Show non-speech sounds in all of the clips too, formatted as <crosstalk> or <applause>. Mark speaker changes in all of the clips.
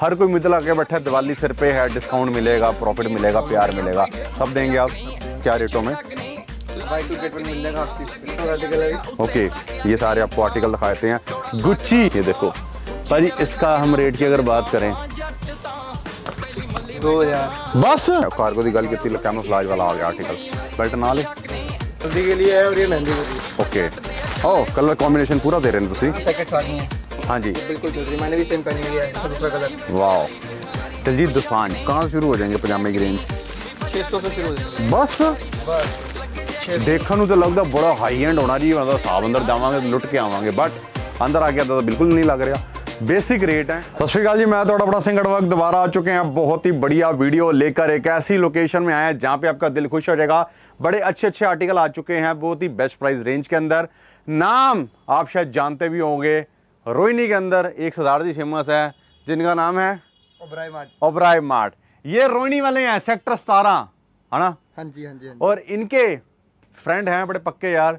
Speaker 1: हर कोई मिल आके बैठा दिवाली सिर पे है डिस्काउंट मिलेगा प्रॉफिट मिलेगा प्यार मिलेगा सब देंगे आप क्या रेटों में ओके ये सारे आपको आर्टिकल दिखाते हैं गुच्ची ये देखो भाजी इसका हम रेट की अगर बात करें
Speaker 2: दो हजार
Speaker 1: बस कार्गो की गल की कैमोफ्लाज वाला आ गया आर्टिकल बेल्ट ना ले
Speaker 2: के लिए है और ये
Speaker 1: ओके ओ कलर कॉम्बिनेशन पूरा दे रहे
Speaker 2: हैं हाँ जी बिल्कुल चल मैंने भी सेम पहनी हुई है दूसरा कलर
Speaker 1: वाह दिलजीत दुफान कहाँ शुरू हो जाएंगे पजामे की रेंज
Speaker 2: छः सौ से शुरू हो
Speaker 1: जाएंगे बस देखने तो लगता बड़ा हाई एंड होना जी मतलब ਜੀ अंदर जावे लुट के ਲੁੱਟ बट अंदर आ गया तो बिल्कुल नहीं लग रहा बेसिक रेट है सत श्रीकाल जी मैं थोड़ा बड़ा सिंगड़ वक्त दोबारा आ चुके हैं बहुत ही बढ़िया वीडियो लेकर एक ऐसी लोकेशन में आया जहाँ पे आपका दिल खुश हो जाएगा बड़े अच्छे अच्छे आर्टिकल आ चुके हैं बहुत ही बेस्ट प्राइस रेंज के अंदर नाम आप शायद जानते भी होंगे रोहिणी के अंदर एक सदारजी फेमस है जिनका नाम है ओबराय मार्ट मार्ट ये रोहिणी वाले हैं सेक्टर सतारा है ना
Speaker 2: हाँ जी हाँ जी, हाँ और
Speaker 1: इनके फ्रेंड हैं बड़े पक्के यार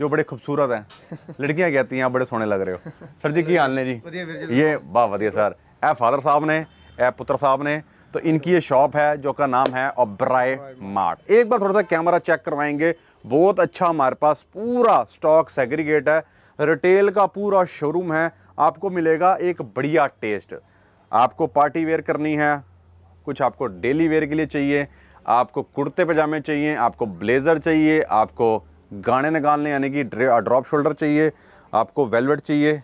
Speaker 1: जो बड़े खूबसूरत हैं <laughs> लड़कियां कहती हैं आप बड़े सोने लग रहे हो सर जी की हाल ने
Speaker 2: जी <laughs> ये
Speaker 1: वाह वधिया सर ए फादर साहब ने ए पुत्र साहब ने तो इनकी ये शॉप है जो का नाम है ओब्राय मार्ट एक बार थोड़ा सा कैमरा चेक करवाएंगे बहुत अच्छा हमारे पास पूरा स्टॉक सेग्रीगेट है रिटेल का पूरा शोरूम है आपको मिलेगा एक बढ़िया टेस्ट आपको पार्टी वेयर करनी है कुछ आपको डेली वेयर के लिए चाहिए आपको कुर्ते पजामे चाहिए आपको ब्लेज़र चाहिए आपको गाने निकालने यानी कि ड्रॉप शोल्डर चाहिए आपको वेलवेट चाहिए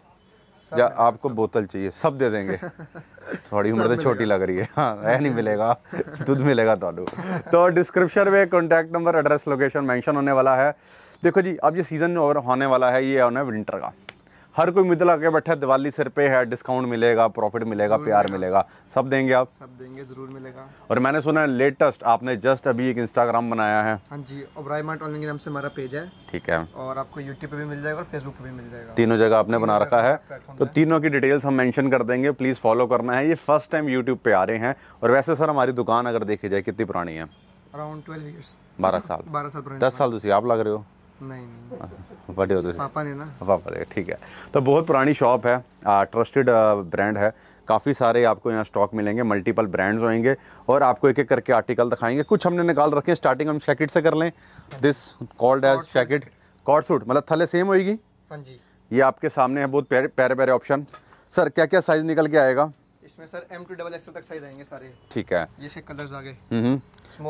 Speaker 1: या आपको बोतल चाहिए सब दे देंगे <laughs> थोड़ी उम्र तो छोटी लग रही है हाँ ऐ नहीं मिलेगा दूध मिलेगा तो डिस्क्रिप्शन तो में contact number address location mention होने वाला है देखो जी अब ये सीज़न और होने वाला है ये होना है विंटर का हर कोई मिड लगा के बैठा है दिवाली सिर पे है डिस्काउंट मिलेगा प्रॉफिट मिलेगा प्यार मिलेगा सब देंगे आप सब देंगे जरूर मिलेगा और मैंने सुना है लेटेस्ट आपने जस्ट अभी एक इंस्टाग्राम बनाया है
Speaker 2: हाँ जी ओब्राइमार्ट ऑनलाइन के नाम से हमारा पेज है ठीक है और आपको यूट्यूब पे भी मिल जाएगा और फेसबुक पे भी मिल जाएगा
Speaker 1: तीनों जगह आपने तीनों बना रखा है तो, तो तीनों की डिटेल्स हम मैंशन कर देंगे प्लीज़ फॉलो करना है ये फर्स्ट टाइम यूट्यूब पे आ रहे हैं और वैसे सर हमारी दुकान अगर देखी जाए कितनी पुरानी है
Speaker 2: अराउंड ट्वेल्व ईयर्स
Speaker 1: बारह साल बारह साल दस साल दूसरी आप लग रहे हो
Speaker 2: नहीं नहीं हाँ,
Speaker 1: बड़े पापा ने ना पापा ने ठीक है तो बहुत पुरानी शॉप है ट्रस्टेड ब्रांड है काफ़ी सारे आपको यहाँ स्टॉक मिलेंगे मल्टीपल ब्रांड्स होंगे और आपको एक एक करके आर्टिकल दिखाएंगे कुछ हमने निकाल रखे हैं स्टार्टिंग हम शैकेट से कर लें this called as shacket cord suit मतलब थले सेम होगी हाँ जी ये आपके सामने है बहुत प्यारे प्यारे ऑप्शन सर क्या क्या साइज़ निकल के आएगा
Speaker 2: इसमें sir M to double XL तक साइज आएंगे सारे ठीक है ये से कलर्स आ गए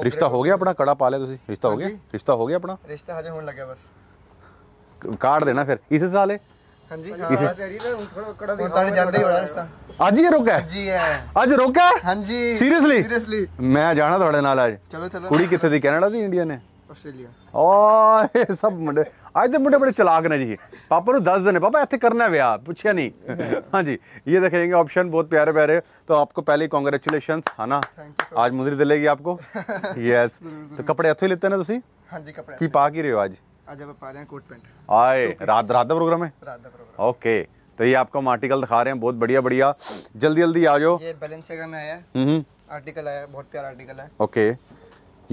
Speaker 1: रिश्ता हो गया अपना कड़ा पाले ਤੁਸੀਂ ਰਿਸ਼ਤਾ ਹੋ ਗਿਆ ਰਿਸ਼ਤਾ ਹੋ ਗਿਆ ਆਪਣਾ
Speaker 2: ਰਿਸ਼ਤਾ ਹਜੇ ਹੋਣ ਲੱਗਿਆ ਬਸ
Speaker 1: ਕਾਰਡ ਦੇਣਾ ਫਿਰ ਇਸੇ ਸਾਲੇ ਹਾਂਜੀ ਹਾਂ
Speaker 2: ਥੋੜਾ ਕੜਾ ਦੇ ਤਾਂ ਜਾਂਦੇ ਹੀ ਹੋਣਾ ਰਿਸ਼ਤਾ
Speaker 1: ਅੱਜ ਹੀ ਰੁਕਾ ਅੱਜ ਹੀ
Speaker 2: ਹੈ ਅੱਜ ਰੁਕਾ ਹਾਂਜੀ ਸੀਰੀਅਸਲੀ ਸੀਰੀਅਸਲੀ
Speaker 1: ਮੈਂ ਜਾਣਾ ਤੁਹਾਡੇ ਨਾਲ ਅੱਜ ਚਲੋ ਚਲੋ ਕੁੜੀ ਕਿੱਥੇ ਦੀ ਕੈਨੇਡਾ ਦੀ ਇੰਡੀਆ ਨੇ ਆਸਟ੍ਰੇਲੀਆ ਓਏ ਸਭ ਮੁੰਡੇ अज तो मुंडे बड़े चलाक ने जी पापा ਨੂੰ ਦੱਸ देने पापा इतने करना है ਵਿਆਹ ਪੁੱਛਿਆ नहीं हाँ जी ये देखेंगे ऑप्शन बहुत प्यारे प्यारे तो आपको पहले कॉन्ग्रेचुलेशन है ना आज मुंदरी दिलेगी आपको यस <laughs> तो कपड़े इतों ही लेते ना ਤੁਸੀਂ ਹਾਂਜੀ ਕੱਪੜੇ ਕੀ रहे हो अज
Speaker 2: आए रात रात का प्रोग्राम है
Speaker 1: ओके तो ये आपको हम आर्टिकल दिखा रहे हैं बहुत बढ़िया बढ़िया जल्दी जल्दी आ जाओ
Speaker 2: ये बैलेंसिएगा में आया है आर्टिकल हम्म, हम्म। आया बहुत प्यारा आर्टिकल
Speaker 1: है ओके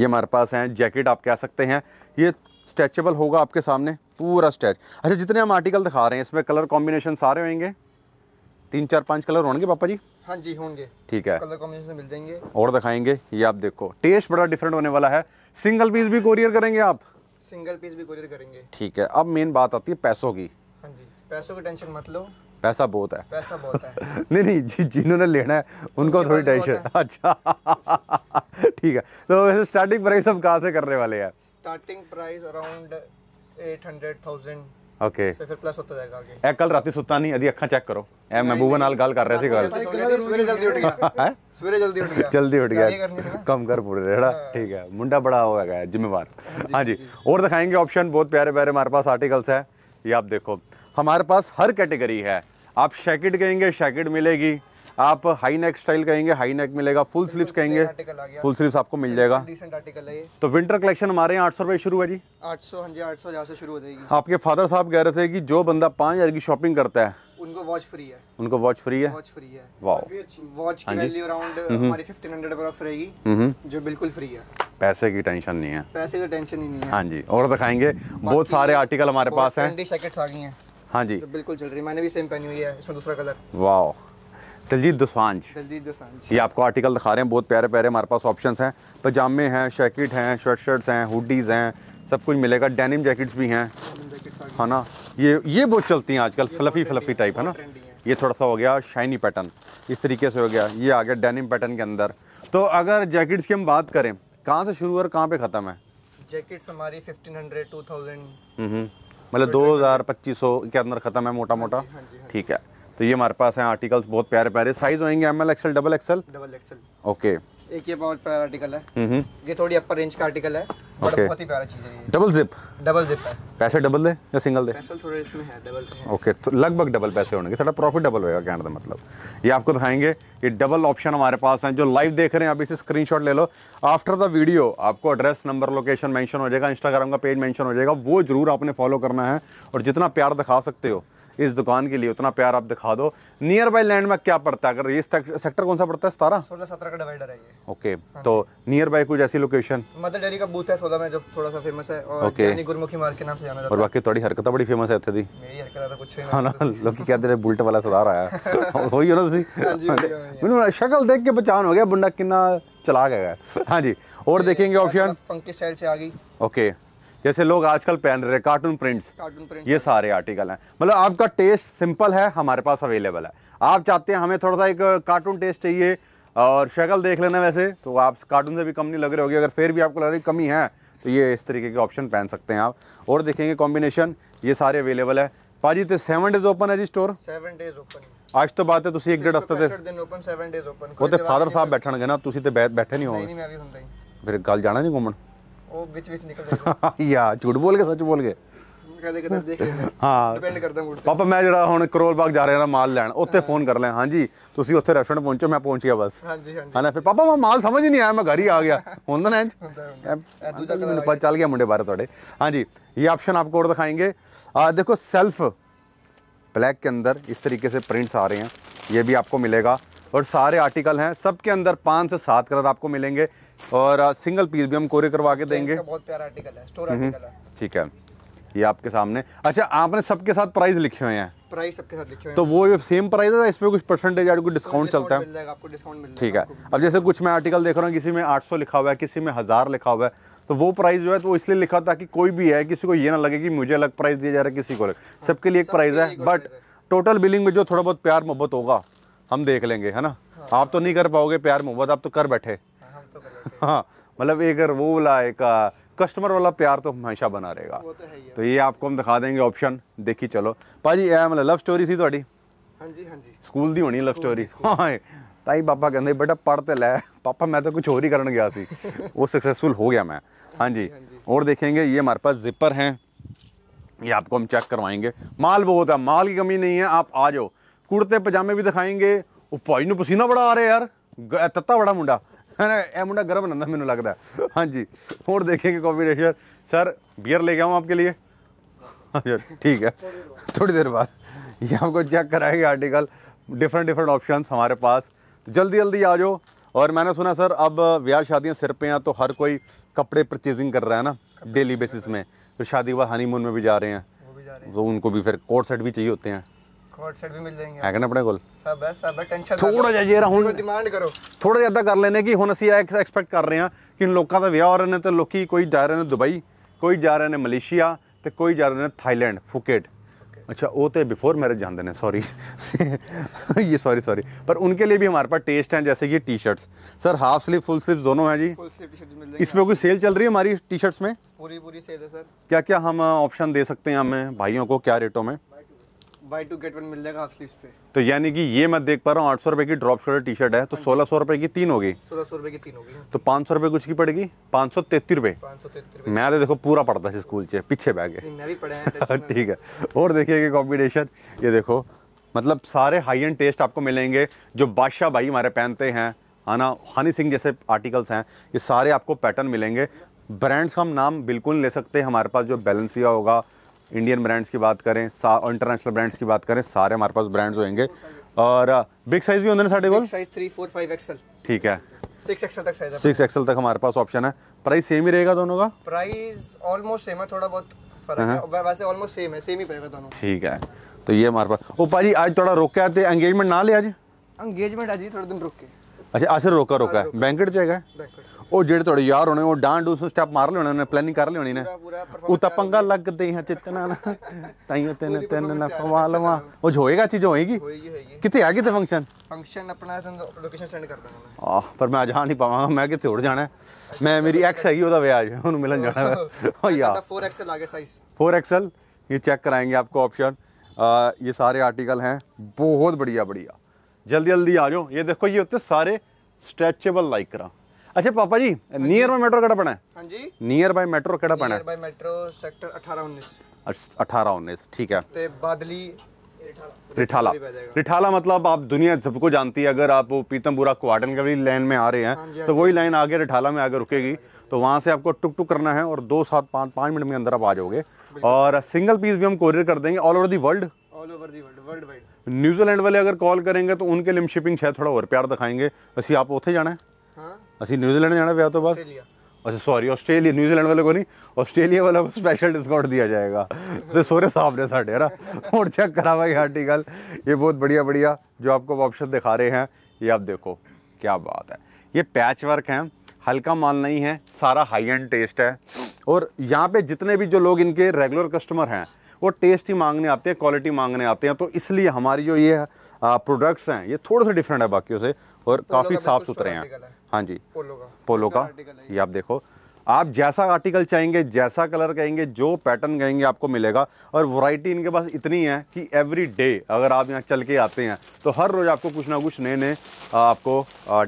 Speaker 1: ये हमारे पास है जैकेट आप कह सकते हैं ये स्ट्रेचेबल होगा आपके सामने पूरा स्ट्रेच अच्छा जितने हम आर्टिकल दिखा रहे हैं इसमें कलर कॉम्बिनेशन सारे होंगे तीन चार पांच कलर होंगे पापा जी
Speaker 2: हाँ जी होंगे ठीक है कलर कॉम्बिनेशन मिल जाएंगे
Speaker 1: और दिखाएंगे ये आप देखो टेस्ट बड़ा डिफरेंट होने वाला है सिंगल पीस भी कोरियर करेंगे आप
Speaker 2: सिंगल पीस भी कोरियर करेंगे
Speaker 1: ठीक है अब मेन बात आती है पैसों की हाँ
Speaker 2: जी पैसों की टेंशन मत लो पैसा बहुत है पैसा
Speaker 1: बहुत है <laughs> नहीं नहीं जी जिन्होंने लेना है उनको थोड़ी टेंशन अच्छा <laughs> ठीक है तो वैसे स्टार्टिंग प्राइस हम कहाँ से करने वाले हैं
Speaker 2: starting price around eight hundred thousand okay फिर प्लस होता जाएगा आगे
Speaker 1: ए कल राती सुता नहीं अदी ਅੱਖਾਂ ਚੈੱਕ ਕਰੋ ਐ ਮਹਿਬੂਬਾ ਨਾਲ ਗੱਲ ਕਰ ਰਿਹਾ ਸੀ ਗੱਲ जल्दी
Speaker 2: उठ गया ਗਿਆ ਹੈ ਸਵੇਰੇ ਜਲਦੀ ਉੱਠ ਗਿਆ ਜਲਦੀ ਉੱਠ ਗਿਆ
Speaker 1: ਕੰਮ ਕਰ ਪੂਰੇ ਜਿਹੜਾ ਠੀਕ ਹੈ ਮੁੰਡਾ ਬੜਾ ਹੋਏਗਾ ਜ਼ਿੰਮੇਵਾਰ ਹਾਂਜੀ और दिखाएंगे ऑप्शन बहुत प्यारे प्यारे हमारे पास आर्टिकल्स है ये आप देखो हमारे पास हर कैटेगरी है आप शैकेट कहेंगे शैकेट मिलेगी आप हाई नेक स्टाइल कहेंगे हाई नेक मिलेगा फुल स्लीव्स कहेंगे फुल स्लीव्स आपको मिल जाएगा तो विंटर कलेक्शन हमारे यहाँ आठ सौ रुपये शुरू है जी
Speaker 2: आठ सौ हाँ जी आठ सौ से शुरू हो जाएगी
Speaker 1: आपके फादर साहब कह रहे थे कि जो बंदा पाँच हज़ार की शॉपिंग करता है
Speaker 2: उनको वॉच फ्री है उनको वॉच फ्री है वॉच फ्री है वाओ वॉच की वैल्यू हाँ अराउंड हमारी 1500 अप्रॉक्स रहेगी जो बिल्कुल फ्री है
Speaker 1: पैसे की टेंशन नहीं है
Speaker 2: पैसे की टेंशन ही नहीं है हाँ
Speaker 1: जी और दिखाएंगे बहुत सारे आर्टिकल हमारे पास हैं
Speaker 2: शैकेट्स आ गई हैं हाँ जी तो बिल्कुल चल रही मैंने भी सेम पहनी हुई है इसमें दूसरा कलर
Speaker 1: वाह दलजीत दुसांज दलजीत दुसांज ये आपको आर्टिकल दिखा रहे हैं बहुत प्यारे प्यारे हमारे पास ऑप्शन हैं पजामे हैं जैकेट हैं शर्ट शर्ट्स हैं हुडीज़ हैं सब कुछ मिलेगा डेनिम जैकेट्स भी हैं है हाँ ना ये ये बहुत चलती हैं आजकल फ्लफ़ी फ्लफ़ी टाइप है ना ये थोड़ा सा हो गया शाइनी पैटर्न इस तरीके से हो गया ये आ गया डेनिम पैटर्न के अंदर तो अगर जैकेट्स की हम बात करें कहाँ से शुरू और कहाँ पे ख़त्म है
Speaker 2: जैकेट्स हमारी फिफ्टीन हंड्रेड टू थाउजेंड
Speaker 1: मतलब दो हज़ार पच्चीस सौ के अंदर ख़त्म है मोटा मोटा हाँ हाँ हाँ ठीक है तो ये हमारे पास हैं आर्टिकल्स बहुत प्यारे प्यारे साइज़ होंगे M L XL double XL double XL okay
Speaker 2: एक ये बहुत प्यारा आर्टिकल है हम्म, हम्म। ये थोड़ी अपर रेंज का आर्टिकल है ओके बहुत ही प्यारा चीज है ये डबल जिप डबल जिप है
Speaker 1: पैसे डबल दे या सिंगल दे
Speaker 2: पैसे थोड़े इसमें है डबल
Speaker 1: ओके तो, तो लगभग डबल पैसे होंगे सारा प्रॉफिट डबल होएगा कहने का मतलब ये आपको दिखाएंगे ये डबल ऑप्शन हमारे पास है जो लाइव देख रहे हैं आप इसे स्क्रीनशॉट ले लो आफ्टर द वीडियो आपको एड्रेस नंबर लोकेशन मेंशन हो जाएगा इंस्टाग्राम का पेज मेंशन हो जाएगा वो जरूर आपने फॉलो करना है और जितना प्यार दिखा सकते हो इस दुकान के लिए उतना प्यार आप दिखा दो नियर बाई लैंड में क्या पड़ता है अगर ये सेक्टर कौन सा पड़ता है सतारह
Speaker 2: सोलह सत्रह का डिवाइडर है ये
Speaker 1: ओके हाँ। तो नियर बाई कुछ ऐसी लोकेशन
Speaker 2: मदर डेरी का बूथ है सोलह में जो थोड़ा सा फेमस है और ओके गुरमुखी मार्ग के नाम से जाना जाता और
Speaker 1: बाकी थोड़ी हरकत बड़ी फेमस है मेरी तो कुछ हाँ ना लोग कहते हैं वाला सुधार आया <laughs> हाँ वही ना हाँ शक्ल देख के पहचान हो गया बंदा चला गया हाँ जी और देखेंगे ऑप्शन
Speaker 2: फंकी स्टाइल से आ गई
Speaker 1: ओके जैसे लोग आजकल पहन रहे कार्टून प्रिंट्स कार्टून प्रिंट्स ये सारे आर्टिकल हैं मतलब आपका टेस्ट सिंपल है हमारे पास अवेलेबल है आप चाहते हैं हमें थोड़ा सा एक कार्टून टेस्ट चाहिए और शक्ल देख लेना वैसे तो आप कार्टून से भी कम नहीं लग रही होगी अगर फिर भी आपको लग रही कमी है तो ये इस तरीके के ऑप्शन पहन सकते हैं आप और देखेंगे कॉम्बिनेशन ये सारे अवेलेबल है पाजी तो सेवन डेज ओपन है जी स्टोर
Speaker 2: सेवन डेज ओपन
Speaker 1: आज तो बात है ਤੁਸੀਂ ਇੱਕ ਡੇਢ ਹਫਤੇ ਤੇ 7
Speaker 2: ਦਿਨ ਓਪਨ 7 ਡੇਜ਼ ਓਪਨ ਉਹ ਤੇ ਫਾਦਰ नहीं ਬੈਠਣਗੇ वो बीच बीच निकल जाएगा
Speaker 1: <laughs> या देखो सेल्फ ब्लैक के अंदर इस तरीके से प्रिंट्स आ रहे हैं ये भी आपको मिलेगा और सारे आर्टिकल हैं सबके अंदर पाँच से सात कलर आपको मिलेंगे और सिंगल पीस भी हम कोरे करवा के देंगे
Speaker 2: बहुत प्यारा आर्टिकल है स्टोर हम्म, आर्टिकल
Speaker 1: है ठीक है ये आपके सामने अच्छा आपने सबके साथ प्राइस लिखे हुए हैं प्राइस सबके साथ लिखे हुए तो वो सेम प्राइस है इसमें कुछ परसेंटेज या कुछ डिस्काउंट चलता है आपको डिस्काउंट मिल ठीक है अब जैसे कुछ मैं आर्टिकल देख रहा हूँ किसी में सौ लिखा हुआ है किसी में हज़ार लिखा हुआ है तो वो प्राइस जो है तो इसलिए लिखा था कि कोई भी है किसी को ये ना लगे कि मुझे अलग प्राइस दिया जा रहा है किसी को अलग हाँ, सबके लिए एक प्राइस है बट टोटल बिलिंग में जो थोड़ा बहुत प्यार मोहब्बत होगा हम देख लेंगे है ना हाँ। आप तो नहीं कर पाओगे प्यार मोहब्बत आप तो कर बैठे तो हाँ मतलब एक वो वाला एक कस्टमर वाला प्यार तो हमेशा बना रहेगा तो, तो ये आपको हम दिखा देंगे ऑप्शन देखी चलो ਭਾਜੀ ਇਹ ਮਤਲਬ ਲਵ ਸਟੋਰੀ ਸੀ ਤੁਹਾਡੀ ਹਾਂਜੀ ਹਾਂਜੀ ਸਕੂਲ ਦੀ ਹੋਣੀ ਲਵ ਸਟੋਰੀ ਹਾਂ ਤਾਈ ਬਾਬਾ ਕਹਿੰਦੇ ਬੇਟਾ ਪੜ ਤੇ ਲੈ ਪਾਪਾ ਮੈਂ ਤਾਂ ਕੁਝ ਹੋਰ ਹੀ ਕਰਨ ਗਿਆ ਸੀ ਉਹ ਸਕਸੈਸਫुल हो गया मैं हाँ, हाँ, हाँ जी और देखेंगे ये हमारे पास जिपर हैं ये आपको हम चेक करवाएंगे माल बहुत है माल की कमी नहीं है आप आ जाओ कुर्ते पजामे भी दिखाएंगे वो भाई पसीना बड़ा आ रहे यार तत्ता बड़ा मुंडा ਹੈ मुंडा गर्म ना मैंने लगता है हाँ जी हूँ देखेंगे कॉम्बीनेशन सर बियर लेके आऊँ आपके लिए अच्छा ठीक है थोड़ी देर बाद ये आपको चेक कराएंगे आर्टिकल डिफरेंट डिफरेंट ऑप्शन हमारे पास तो जल्दी जल्दी आ जाओ और मैंने सुना सर अब ब्याह शादियाँ सिर पे हैं तो हर कोई कपड़े परचेजिंग कर रहा है ना डेली बेसिस में तो शादी के बाद हनीमून में भी जा रहे हैं तो उनको भी फिर कोट सेट भी चाहिए होते हैं
Speaker 2: कॉर्ड सेट भी मिल जाएंगे है अपने कोल सब है सब है टेंशन थोड़ा
Speaker 1: जा ये अच्छा वो तो बिफोर मैरिज जानते हैं सॉरी ये सॉरी सॉरी पर उनके लिए भी हमारे पास टेस्ट हैं जैसे कि T shirts sir half sleeve full sleeve दोनों हैं जी इसमें कोई सेल चल रही है हमारी टी शर्ट्स में पूरी पूरी सेल है सर क्या क्या हम ऑप्शन दे सकते हैं हमें भाइयों को क्या रेटों में
Speaker 2: बाय टू गेट वन मिल जाएगा हाफ स्लीव्स पे
Speaker 1: तो यानी कि ये मैं देख पा रहा हूँ आठ सौ रुपए की ड्रॉप शोल्डर टी शर्ट है तो हाँ सोलह सौ रुपए की तीन होगी
Speaker 2: सोलह सौ रुपए की तीन होगी
Speaker 1: तो पाँच सौ रुपए कुछ की पड़ेगी पाँच सौ तेतीस रुपए मैं तो देखो पूरा पड़ता है स्कूल से पीछे बैग है हाँ, ठीक है और देखिए कॉम्बिनेशन ये देखो मतलब सारे हाई एंड टेस्ट आपको मिलेंगे जो बादशाह भाई हमारे पहनते हैं है ना हनी सिंह जैसे आर्टिकल्स हैं ये सारे आपको पैटर्न मिलेंगे ब्रांड्स का हम नाम बिल्कुल ले सकते हैं हमारे पास जो बैलेंसिया होगा इंडियन ब्रांड्स की बात करें और इंटरनेशनल ब्रांड्स की बात करें सारे हमारे पास ब्रांड्स होंगे और बिग uh, साइज भी होंगे साढ़े को
Speaker 2: size three four five XL ठीक है सिक्स
Speaker 1: एक्सल तक हमारे पास ऑप्शन है प्राइस सेम ही रहेगा दोनों का
Speaker 2: प्राइस ऑलमोस्ट सेम है थोड़ा बहुत
Speaker 1: uh-huh.
Speaker 2: वैसे ऑलमोस्ट सेम है सेम ही पड़ेगा दोनों
Speaker 1: ठीक है तो ये हमारे पास ओ पाजी आज थोड़ा रोक के आते एंगेजमेंट ना ले आज
Speaker 2: एंगेजमेंट आज थोड़ा दिन रुक के
Speaker 1: ਅੱਛਾ ਆਸਰ ਰੋਕਾ ਰੋਕਾ ਬੈਂਕਟ ਚ ਹੈਗਾ ਉਹ ਜਿਹੜੇ ਤੁਹਾਡੇ ਯਾਰ ਹੋਣੇ ਉਹ ਡਾਂ ਡੂਸ ਸਟੈਪ ਮਾਰ ਲੈਣੇ ਨੇ ਪਲੈਨਿੰਗ ਕਰ ਲੈਣੀ ਨੇ ਉਹ ਤਾਂ ਪੰਗਾ ਲੱਗਦੇ ਹਾਂ ਚਿੱਤਨਾ ਨਾ ਤਾਈਓ ਤਿੰਨ ਤਿੰਨ ਨਾ ਪਵਾ ਲਵਾ ਉਹ ਹੋਏਗਾ ਚੀਜ਼ ਹੋਏਗੀ ਕਿੱਥੇ ਆ ਕਿਤੇ ਫੰਕਸ਼ਨ
Speaker 2: ਫੰਕਸ਼ਨ ਆਪਣਾ ਲੋਕੇਸ਼ਨ ਸੈਂਡ ਕਰ ਦਾਂਗਾ
Speaker 1: ਆਹ ਪਰ ਮੈਂ ਅੱਜ ਹਾਂ ਨਹੀਂ ਪਾਵਾਂਗਾ ਮੈਂ ਕਿੱਥੇ ਹੋਰ ਜਾਣਾ ਮੈਂ ਮੇਰੀ ਐਕਸ ਹੈਗੀ ਉਹਦਾ ਵਿਆਹ ਅੱਜ ਉਹਨੂੰ ਮਿਲਣ ਜਾਣਾ ਓ ਯਾਰ
Speaker 2: 4XL ਆ ਗਿਆ ਸਾਈਜ਼
Speaker 1: 4XL ये चेक कराएंगे आपको ऑप्शन ये सारे आर्टिकल हैं बहुत बढ़िया बढ़िया जल्दी जल्दी आ जाओ ये देखो ये होते सारे स्ट्रेचेबल लाइक करा अच्छा पापा जी नियर बाय मेट्रो कड़ा पड़ा है हाँ जी नियर बाय मेट्रो कड़ा पड़ा है
Speaker 2: बाय मेट्रो सेक्टर 18 19
Speaker 1: 18 19 ठीक है
Speaker 2: ते बादली
Speaker 1: रिठाला रिठाला मतलब आप दुनिया सबको जानती है अगर आप पीतमपुरा क्वार्टन के लाइन में आ रहे हैं हाँ हाँ तो वही लाइन आगे रिठाला में आगे रुकेगी तो वहाँ से आपको टुक टुक करना है और दो सात पाँच पाँच मिनट में अंदर आप आ जाओगे और सिंगल पीस भी हम कोरियर कर देंगे all over the world all over the world world wide New Zealand वाले अगर कॉल करेंगे तो उनके लिए शिपिंग शायद थोड़ा और प्यार दिखाएंगे असी आप ਉੱਥੇ जाना है हाँ। असी न्यूजीलैंड जाना ब्याह तो बाद अच्छा सॉरी ऑस्ट्रेलिया न्यूजीलैंड वाले को नहीं ऑस्ट्रेलिया वाला को स्पेशल डिस्काउंट दिया जाएगा तो सोरे साहब ने साढ़े ना और चेक करा भाई आर्टिकल हाँ, ये बहुत बढ़िया बढ़िया जो आपको ऑप्शन दिखा रहे हैं ये आप देखो क्या बात है ये पैच वर्क है हल्का माल नहीं है सारा हाई एंड टेस्ट है और यहाँ पे जितने भी जो लोग इनके रेगुलर कस्टमर हैं वो टेस्ट ही मांगने आते हैं क्वालिटी मांगने आते हैं तो इसलिए हमारी जो ये प्रोडक्ट्स हैं ये थोड़े से डिफरेंट है बाकियों से और तो काफ़ी साफ़ सुथरे तो हैं हाँ जी पोलो का पोलो का ये आप देखो आप जैसा आर्टिकल चाहेंगे जैसा कलर कहेंगे जो पैटर्न कहेंगे आपको मिलेगा और वैरायटी इनके पास इतनी है कि एवरी डे अगर आप यहाँ चल के आते हैं तो हर रोज़ आपको कुछ ना कुछ नए नए आपको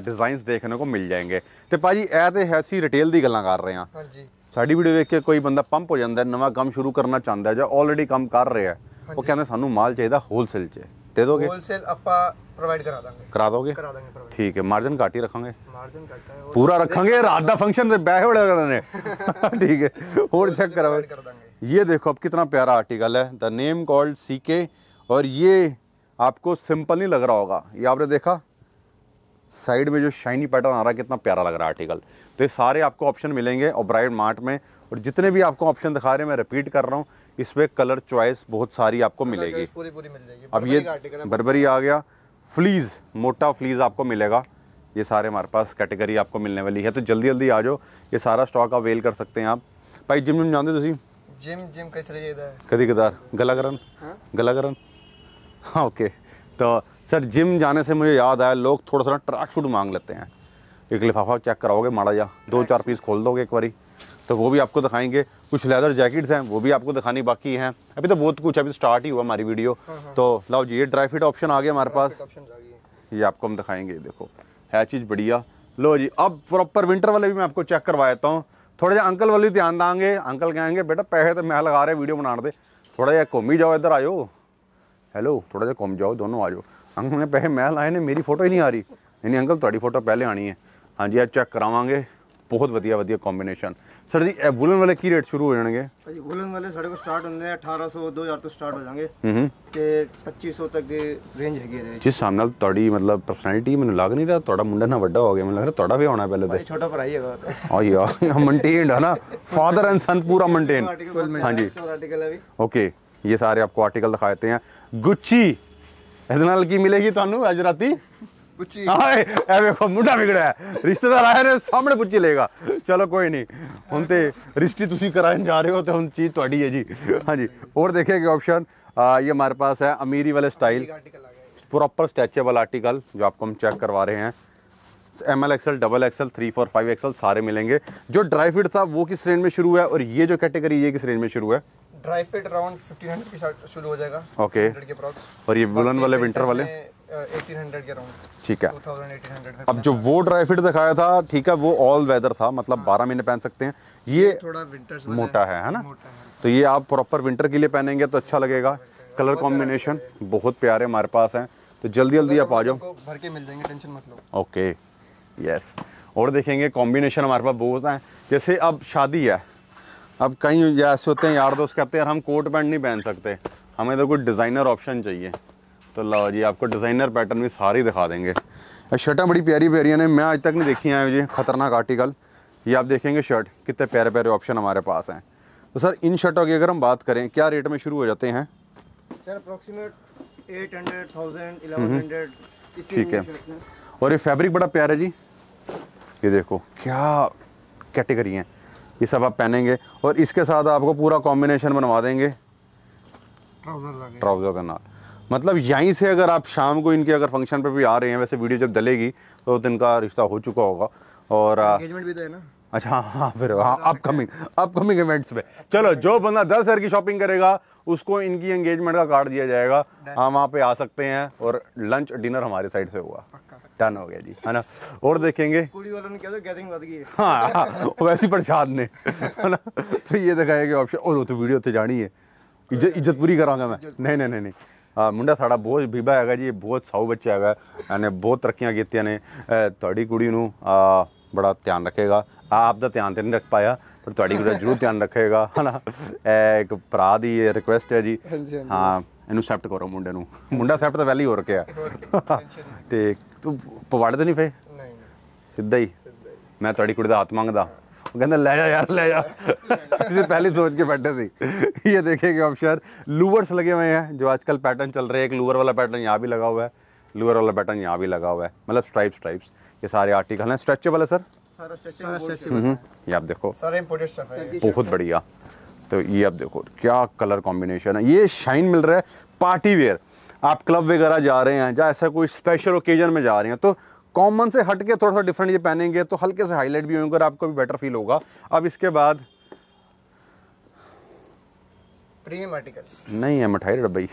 Speaker 1: डिज़ाइंस देखने को मिल जाएंगे तो भाजी ए है सी रिटेल की गल कर रहे हैं हाँ जी ਸਾਡੀ ਵੀਡੀਓ ਵੇਖ ਕੇ ਕੋਈ ਬੰਦਾ ਪੰਪ ਹੋ ਜਾਂਦਾ ਨਵਾਂ ਕੰਮ ਸ਼ੁਰੂ ਕਰਨਾ ਚਾਹੁੰਦਾ ਜਾਂ ਆਲਰੇਡੀ ਕੰਮ ਕਰ ਰਿਹਾ ਉਹ ਕਹਿੰਦਾ ਸਾਨੂੰ ਮਾਲ ਚਾਹੀਦਾ ਹੋਲਸੇਲ 'ਚ ਦੇ ਦੋਗੇ
Speaker 2: ਹੋਲਸੇਲ ਆਪਾਂ ਪ੍ਰੋਵਾਈਡ ਕਰਾ ਦਾਂਗੇ
Speaker 1: ਕਰਾ ਦੋਗੇ ਕਰਾ ਦਾਂਗੇ ਪ੍ਰੋਵਾਈਡ ਠੀਕ ਹੈ ਮਾਰਜਨ ਘਾਟ ਹੀ ਰੱਖਾਂਗੇ ਮਾਰਜਨ ਘਾਟ ਹੈ ਪੂਰਾ ਰੱਖਾਂਗੇ ਰਾਤ ਦਾ ਫੰਕਸ਼ਨ ਤੇ ਬੈਠੇ ਹੋੜੇ ਕਰਨੇ ਠੀਕ ਹੈ ਹੋਰ ਚੈੱਕ ਕਰਾਵੇ ये देखो अब कितना प्यारा आर्टिकल है द नेम कॉल्ड सी के और ये आपको सिंपल नहीं लग रहा होगा ये आपने देखा साइड में जो शाइनी पैटर्न आ रहा है कितना प्यारा लग रहा है आर्टिकल तो ये सारे आपको ऑप्शन मिलेंगे और ब्राइड मार्ट में और जितने भी आपको ऑप्शन दिखा रहे हैं मैं रिपीट कर रहा हूँ इसमें कलर चॉइस बहुत सारी आपको मिलेगी पूरी
Speaker 2: पूरी मिल जाएगी अब ये बरबरी
Speaker 1: आ गया फ्लीज़ मोटा फ्लीज़ आपको मिलेगा ये सारे हमारे पास कैटेगरी आपको मिलने वाली है तो जल्दी जल्दी आ जाओ ये सारा स्टॉक अवेल कर सकते हैं आप भाई जिम जिम जानते
Speaker 2: जिम जिम कई तरह
Speaker 1: कदी कदार गला करन गला करन हाँ ओके तो सर जिम जाने से मुझे याद आया लोग थोड़ा थोड़ा ट्रैक सूट मांग लेते हैं एक लिफाफा चेक कराओगे माड़ा जा दो चार पीस खोल दोगे एक बारी तो वो भी आपको दिखाएंगे कुछ लेदर जैकेट्स हैं वो भी आपको दिखानी बाकी हैं अभी तो बहुत कुछ अभी स्टार्ट ही हुआ हमारी वीडियो हाँ, हाँ। तो लाओ जी ये ड्राई फिट ऑप्शन आ गया हमारे पास ये आपको हम दिखाएंगे देखो है चीज़ बढ़िया लो जी अब प्रॉपर विंटर वाले भी मैं आपको चेक करवा देता हूँ थोड़ा जहा अंकल वाले ध्यान देंगे अंकल कहेंगे बेटा पैसे तो मैं लगा रहे वीडियो बना दे थोड़ा जहाँ घूम ही जाओ इधर आयो ਹੈਲੋ ਥੋੜਾ ਜਿਹਾ ਘੁੰਮ ਜਾਓ ਦੋਨੋਂ ਆ ਜਾਓ ਅੰਕਲ ਨੇ ਪੈਸੇ ਮੈਂ ਲਾਏ ਨੇ ਮੇਰੀ ਫੋਟੋ ਹੀ ਨਹੀਂ ਆ ਰਹੀ ਨਹੀਂ ਅੰਕਲ ਤੁਹਾਡੀ ਫੋਟੋ ਪਹਿਲੇ ਆਣੀ ਹੈ ਹਾਂਜੀ ਆ ਚੈੱਕ ਕਰਾਵਾਂਗੇ ਬਹੁਤ ਵਧੀਆ ਵਧੀਆ ਕੰਬੀਨੇਸ਼ਨ ਸਰ ਜੀ ਇਹ ਵੂਲਨ ਵਾਲੇ ਕੀ ਰੇਟ ਸ਼ੁਰੂ ਹੋ ਜਾਣਗੇ
Speaker 2: ਭਾਜੀ ਵੂਲਨ ਵਾਲੇ ਸਾਡੇ ਕੋਲ ਸਟਾਰਟ ਹੁੰਦੇ ਆ 1800 2000 ਤੋਂ ਸਟਾਰਟ ਹੋ ਜਾਣਗੇ ਹੂੰ ਤੇ 2500 ਤੱਕ ਦੀ ਰੇਂਜ ਹੈਗੀ ਇਹਦੇ ਵਿੱਚ ਜੀ
Speaker 1: ਸਾਹਮਣੇ ਨਾਲ ਤੁਹਾਡੀ ਮਤਲਬ ਪਰਸਨੈਲਿਟੀ ਮੈਨੂੰ ਲੱਗ ਨਹੀਂ ਰਿਹਾ ਤੁਹਾਡਾ ਮੁੰਡਾ ਨਾ ਵੱਡਾ ਹੋ ਗਿਆ ਮੈਨੂੰ ਲੱਗ ਰਿਹਾ ਤੁਹਾਡਾ ਵੀ ਆਉਣਾ ਪਹਿਲੇ ਤੇ ਛੋਟਾ ਭਰਾ ਹੀ ਹੈਗਾ ਆ ਯਾਰ ਮੇਨਟੇਨਡ ਹੈ ਨਾ ਫਾਦਰ ਐਂਡ ਸਨ ਪੂਰਾ ਮੇਨਟੇਨ ਹਾਂਜੀ ਆਰਟੀਕਲ ਹੈ ਵੀ ਓਕੇ ये सारे आपको आर्टिकल दिखा देते हैं गुच्छी ਨਾਲ ਕੀ ਮਿਲੇਗੀ ਤੁਹਾਨੂੰ ਅੱਜ ਰਾਤੀ
Speaker 2: ਪੁੱਚੀ ਹਾਏ ਐ ਵੇਖੋ ਮੁੰਡਾ ਵਿਗੜਿਆ ਰਿਸ਼ਤੇਦਾਰ ਆਏ
Speaker 1: ਨੇ ਸਾਹਮਣੇ ਪੁੱਚੀ ਲੇਗਾ ਚਲੋ ਕੋਈ ਨਹੀਂ ਹੁਣ ਤੇ ਰਿਸ਼ਤੀ ਤੁਸੀਂ ਕਰਾਉਣ ਜਾ ਰਹੇ ਹੋ ਤੇ ਹੁਣ जी ਤੁਹਾਡੀ ਹੈ ਜੀ ਹਾਂਜੀ ऑप्शन ये हमारे पास है अमीरी वाले स्टाइल प्रॉपर स्ट्रेचेबल आर्टिकल जो आपको हम चेक करवा रहे हैं M L XL double XL three four five XL सारे मिलेंगे जो ड्राई फिट था वो किस रेंज में शुरू है और ये जो कैटेगरी ये किस रेंज में शुरू है
Speaker 2: ड्राई फिट अराउंड 1500 के साथ शुरू हो जाएगा ओके okay. के
Speaker 1: और ये वुलन वाले विंटर वाले 1800
Speaker 2: uh, के अराउंड
Speaker 1: ठीक है 2800 अब जो वो ड्राई फिट दिखाया था ठीक है वो ऑल वेदर था मतलब 12 हाँ। महीने पहन सकते हैं ये थोड़ा विंटर मोटा है है ना तो ये आप प्रॉपर विंटर के लिए पहनेंगे तो अच्छा लगेगा कलर कॉम्बिनेशन बहुत प्यारे हमारे पास हैं तो जल्दी जल्दी आप आ जाओ
Speaker 2: भर के मिल जाएंगे टेंशन मत लो
Speaker 1: ओके यस और देखेंगे कॉम्बिनेशन हमारे पास बहुत हैं जैसे अब शादी है अब कहीं ऐसे होते हैं यार दोस्त कहते हैं यार हम कोट पैंट नहीं पहन सकते हमें तो कोई डिज़ाइनर ऑप्शन चाहिए तो लाओ जी आपको डिज़ाइनर पैटर्न भी सारी दिखा देंगे शर्टें बड़ी प्यारी प्यारी ने मैं आज तक नहीं देखी हैं जी खतरनाक आर्टिकल ये आप देखेंगे शर्ट कितने प्यारे प्यारे ऑप्शन हमारे पास हैं तो सर इन शर्टों की अगर हम बात करें क्या रेट में शुरू हो जाते हैं
Speaker 2: sir approximate eight hundred thousand eleven hundred
Speaker 1: ठीक है और ये फैब्रिक बड़ा प्यारा है जी ये देखो क्या कैटेगरी है ये सब आप पहनेंगे और इसके साथ आपको पूरा कॉम्बिनेशन बनवा देंगे
Speaker 2: ट्राउज़र
Speaker 1: के नाल मतलब यहीं से अगर आप शाम को इनके अगर फंक्शन पे भी आ रहे हैं वैसे वीडियो जब डलेगी तो इनका रिश्ता हो चुका होगा और
Speaker 2: भी तो है ना
Speaker 1: अच्छा हाँ, हाँ फिर हाँ अपकमिंग अपकमिंग इवेंट्स पे चलो जो बंदा दस हज़ार की शॉपिंग करेगा उसको इनकी एंगेजमेंट का कार्ड दिया जाएगा हम हाँ, वहाँ पे आ सकते हैं और लंच डिनर हमारे साइड से होगा डन हो गया जी है ना और देखेंगे
Speaker 2: हाँ हाँ वैसी
Speaker 1: प्रसाद ने है ना तो ये दिखाया कि ऑप्शन और तो वीडियो तो जानी है इज्जत इज्जत पूरी कराँगा मैं नहीं नहीं नहीं नहीं हाँ मुंडा साड़ा बहुत बीबा है जी बहुत साऊ बच्चा है बहुत तरक्या ਕੀਤੀਆਂ ने थोड़ी कुड़ी न ਬੜਾ ਧਿਆਨ ਰੱਖੇਗਾ ਆਪ ਦਾ ਧਿਆਨ ਤੇ ਨਹੀਂ ਰੱਖ ਪਾਇਆ ਪਰ ਤੁਹਾਡੀ ਗੁਰੂ ਜਰੂਰ ਧਿਆਨ ਰੱਖੇਗਾ ਹਨਾ ਇਹ ਇੱਕ ਭਰਾ ਦੀ ਰਿਕੁਐਸਟ ਹੈ ਜੀ ਹਾਂ ਇਹਨੂੰ ਸੈਪਟ ਕਰੋ ਮੁੰਡੇ ਨੂੰ ਮੁੰਡਾ ਸੈਪਟ ਤਾਂ ਵੈਲੀ ਹੀ ਹੋ ਰਕਿਆ ਤੇ ਤੂੰ ਪਵਾੜੇ ਨਹੀਂ ਫੇ ਨਹੀਂ ਸਿੱਧਾ ਹੀ ਮੈਂ ਤੁਹਾਡੀ ਕੁੜੀ ਦਾ ਹੱਥ ਮੰਗਦਾ ਉਹ ਕਹਿੰਦਾ ਲੈ ਜਾ ਯਾਰ ਲੈ ਜਾ ਤੁਸੀਂ ਪਹਿਲੇ ਸੋਚ ਕੇ ਬੈਠੇ ਸੀ ਇਹ ਦੇਖिए ਕਿ ਆਪਸ਼ਰ ਲੂਵਰਸ लगे ਹੋਏ ਆ ਜੋ आजकल ਪੈਟਰਨ ਚੱਲ रहे हैं ਇੱਕ ਲੂਵਰ ਵਾਲਾ ਪੈਟਰਨ ਯਾ ਵੀ ਲਗਾ ਹੋਇਆ ਹੈ ਲੂਵਰ ਵਾਲਾ ਪੈਟਰਨ ਯਾ ਵੀ ਲਗਾ ਹੋਇਆ ਹੈ ਮਤਲਬ ਸਟ੍ਰਾਈਪਸ ਸਟ੍ਰਾਈਪਸ ये सारे आर्टिकल हैं स्ट्रेचेबल है सर हम्म, ये आप देखो
Speaker 2: बहुत बढ़िया
Speaker 1: तो ये आप देखो क्या कलर कॉम्बिनेशन है ये शाइन मिल रहा है पार्टी वेयर आप क्लब वगैरह जा रहे हैं या ऐसा कोई स्पेशल ओकेजन में जा रहे हैं तो कॉमन से हट के थोड़ा सा डिफरेंट ये पहनेंगे तो हल्के से हाईलाइट भी होंगे और आपको भी बेटर फील होगा अब इसके बाद प्रीमियम आर्टिकल्स नहीं है मिठाई डब्बी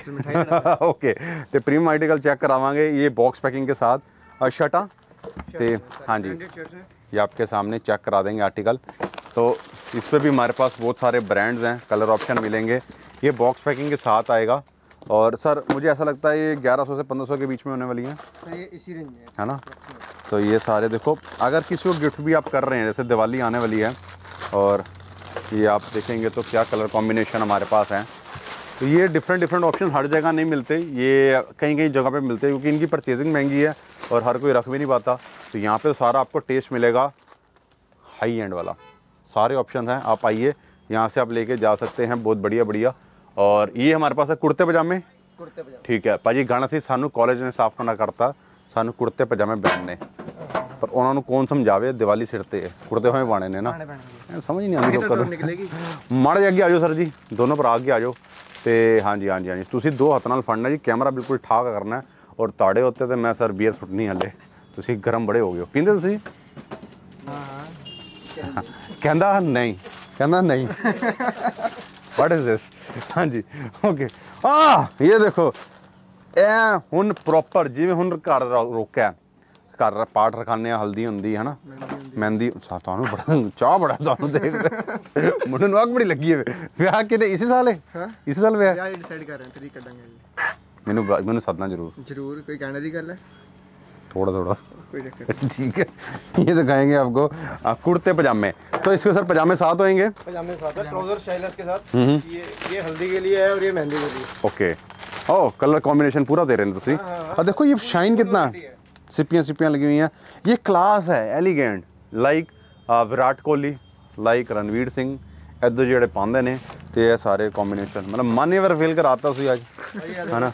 Speaker 1: ओके <laughs> तो प्रीमियम आर्टिकल चेक करावांगे ये बॉक्स पैकिंग के साथ शर्टा तो हाँ जी ये आपके सामने चेक करा देंगे आर्टिकल तो इस पर भी हमारे पास बहुत सारे ब्रांड्स हैं कलर ऑप्शन मिलेंगे ये बॉक्स पैकिंग के साथ आएगा और सर मुझे ऐसा लगता है ये 1100 से 1500 के बीच में होने वाली हैं हाँ,
Speaker 2: ये इसी रेंज में
Speaker 1: है ना तो ये सारे देखो अगर किसी को गिफ्ट भी आप कर रहे हैं जैसे दिवाली आने वाली है और ये आप देखेंगे तो क्या कलर कॉम्बिनेशन हमारे पास हैं तो ये डिफरेंट डिफरेंट ऑप्शन हर जगह नहीं मिलते ये कहीं कहीं जगह पे मिलते हैं क्योंकि इनकी परचेजिंग महंगी है और हर कोई रख भी नहीं पाता तो यहाँ पे सारा आपको टेस्ट मिलेगा हाई एंड वाला सारे ऑप्शन हैं आप आइए यहाँ से आप लेके जा सकते हैं बहुत बढ़िया बढ़िया और ये हमारे पास है कुर्ते पजामे ਕੁੜਤੇ ਪਜਾਮੇ ਠੀਕ ਹੈ ਭਾਜੀ ਗਾਣਾ ਸੀ ਸਾਨੂੰ ਕਾਲਜ ਨੇ ਸਾਫ਼ ਕਰਨਾ ਕਰਤਾ ਸਾਨੂੰ ਕੁੜਤੇ ਪਜਾਮੇ ਪਹਿਨਨੇ ਪਰ ਉਹਨਾਂ ਨੂੰ ਕੌਣ ਸਮਝਾਵੇ ਦੀਵਾਲੀ ਸਿਰ ਤੇ ਕੁੜਤੇ ਹੋਏ ਬਾਣੇ ਨੇ ਨਾ ਸਮਝ ਨਹੀਂ ਆਉਂਦੀ ਲੋਕਾਂ ਨੂੰ ਮੜ ਜਾ ਅੱਗੇ ਆਜੋ ਸਰ ਜੀ ਦੋਨੋਂ ਭਰਾ ਅੱਗੇ ਆਜੋ ਤੇ ਹਾਂਜੀ ਹਾਂਜੀ ਹਾਂਜੀ ਤੁਸੀਂ ਦੋ ਹੱਥ ਨਾਲ ਫੜਨਾ ਜੀ ਕੈਮਰਾ ਬਿਲਕੁਲ ਠਾਕ ਕਰਨਾ ਔਰ ਤਾੜੇ ਉੱਤੇ ਤੇ ਮੈਂ ਸਰ ਬੀਅਰ ਸੁੱਟਣੀ ਹਲੇ ਤੁਸੀਂ ਗਰਮ ਬੜੇ ਹੋ ਗਏ ਹੋ ਪੀਂਦੇ ਤੁਸੀਂ
Speaker 2: ਹਾਂ
Speaker 1: ਕਹਿੰਦਾ ਨਹੀਂ ਕਹਿੰਦਾ ਨਹੀਂ ਵਾਟ ਇਜ਼ ਥਿਸ ਹਾਂਜੀ ਓਕੇ ਆ ਇਹ ਦੇਖੋ ਇਹ ਹੁਣ ਪ੍ਰੋਪਰ ਜਿਵੇਂ ਹੁਣ ਘਰ ਰੋਕਿਆ ਘਰ ਪਾਟ ਰਖਾਨੇ ਆ ਹਲਦੀ ਹੁੰਦੀ ਹੈ ਨਾ ਮਹਿੰਦੀ ਤੁਹਾਨੂੰ ਬੜਾ ਚਾਹ ਬੜਾ ਤੁਹਾਨੂੰ ਦੇਖਦੇ ਮੁੰਡੇ ਨੂੰ ਆਕ ਬੜੀ ਲੱਗੀ ਹੈ ਵਿਆਹ ਕਿਨੇ ਇਸੇ ਸਾਲ ਹੈ ਇਸੇ ਸਾਲ ਵਿਆਹ
Speaker 2: ਵਿਆਹ ਡਿਸਾਈਡ ਕਰ ਰਹੇ ਹਾਂ ਤਰੀਕ ਕੱਢਾਂਗੇ ਜੀ
Speaker 1: ਮੈਨੂੰ ਬੁਲਾ- ਮੈਨੂੰ ਸੱਦਣਾ ਜ਼ਰੂਰ
Speaker 2: जरूर कोई गाना भी कर ले
Speaker 1: थोड़ा थोड़ा ठीक है ये दिखाएंगे आपको आ, कुर्ते पजामे तो इसके सर पजामे साथ होएंगे
Speaker 2: पजामे साथ है ट्राउजर स्टाइलर के साथ हम्म, हम्म। ये ये हल्दी के लिए है और ये मेहंदी के लिए
Speaker 1: ओके ओ कलर कॉम्बिनेशन पूरा दे रहे हैं ਤੁਸੀਂ ਆ ਦੇਖੋ ਇਹ ਸ਼ਾਈਨ सिपियां सिपियां लगी हुई हैं ये क्लास है elegant like Virat Kohli like Ranveer Singh ਇਦੋਂ जो पाते हैं ते है सारे कॉम्बिनेशन मतलब मन ही फील कराता है ना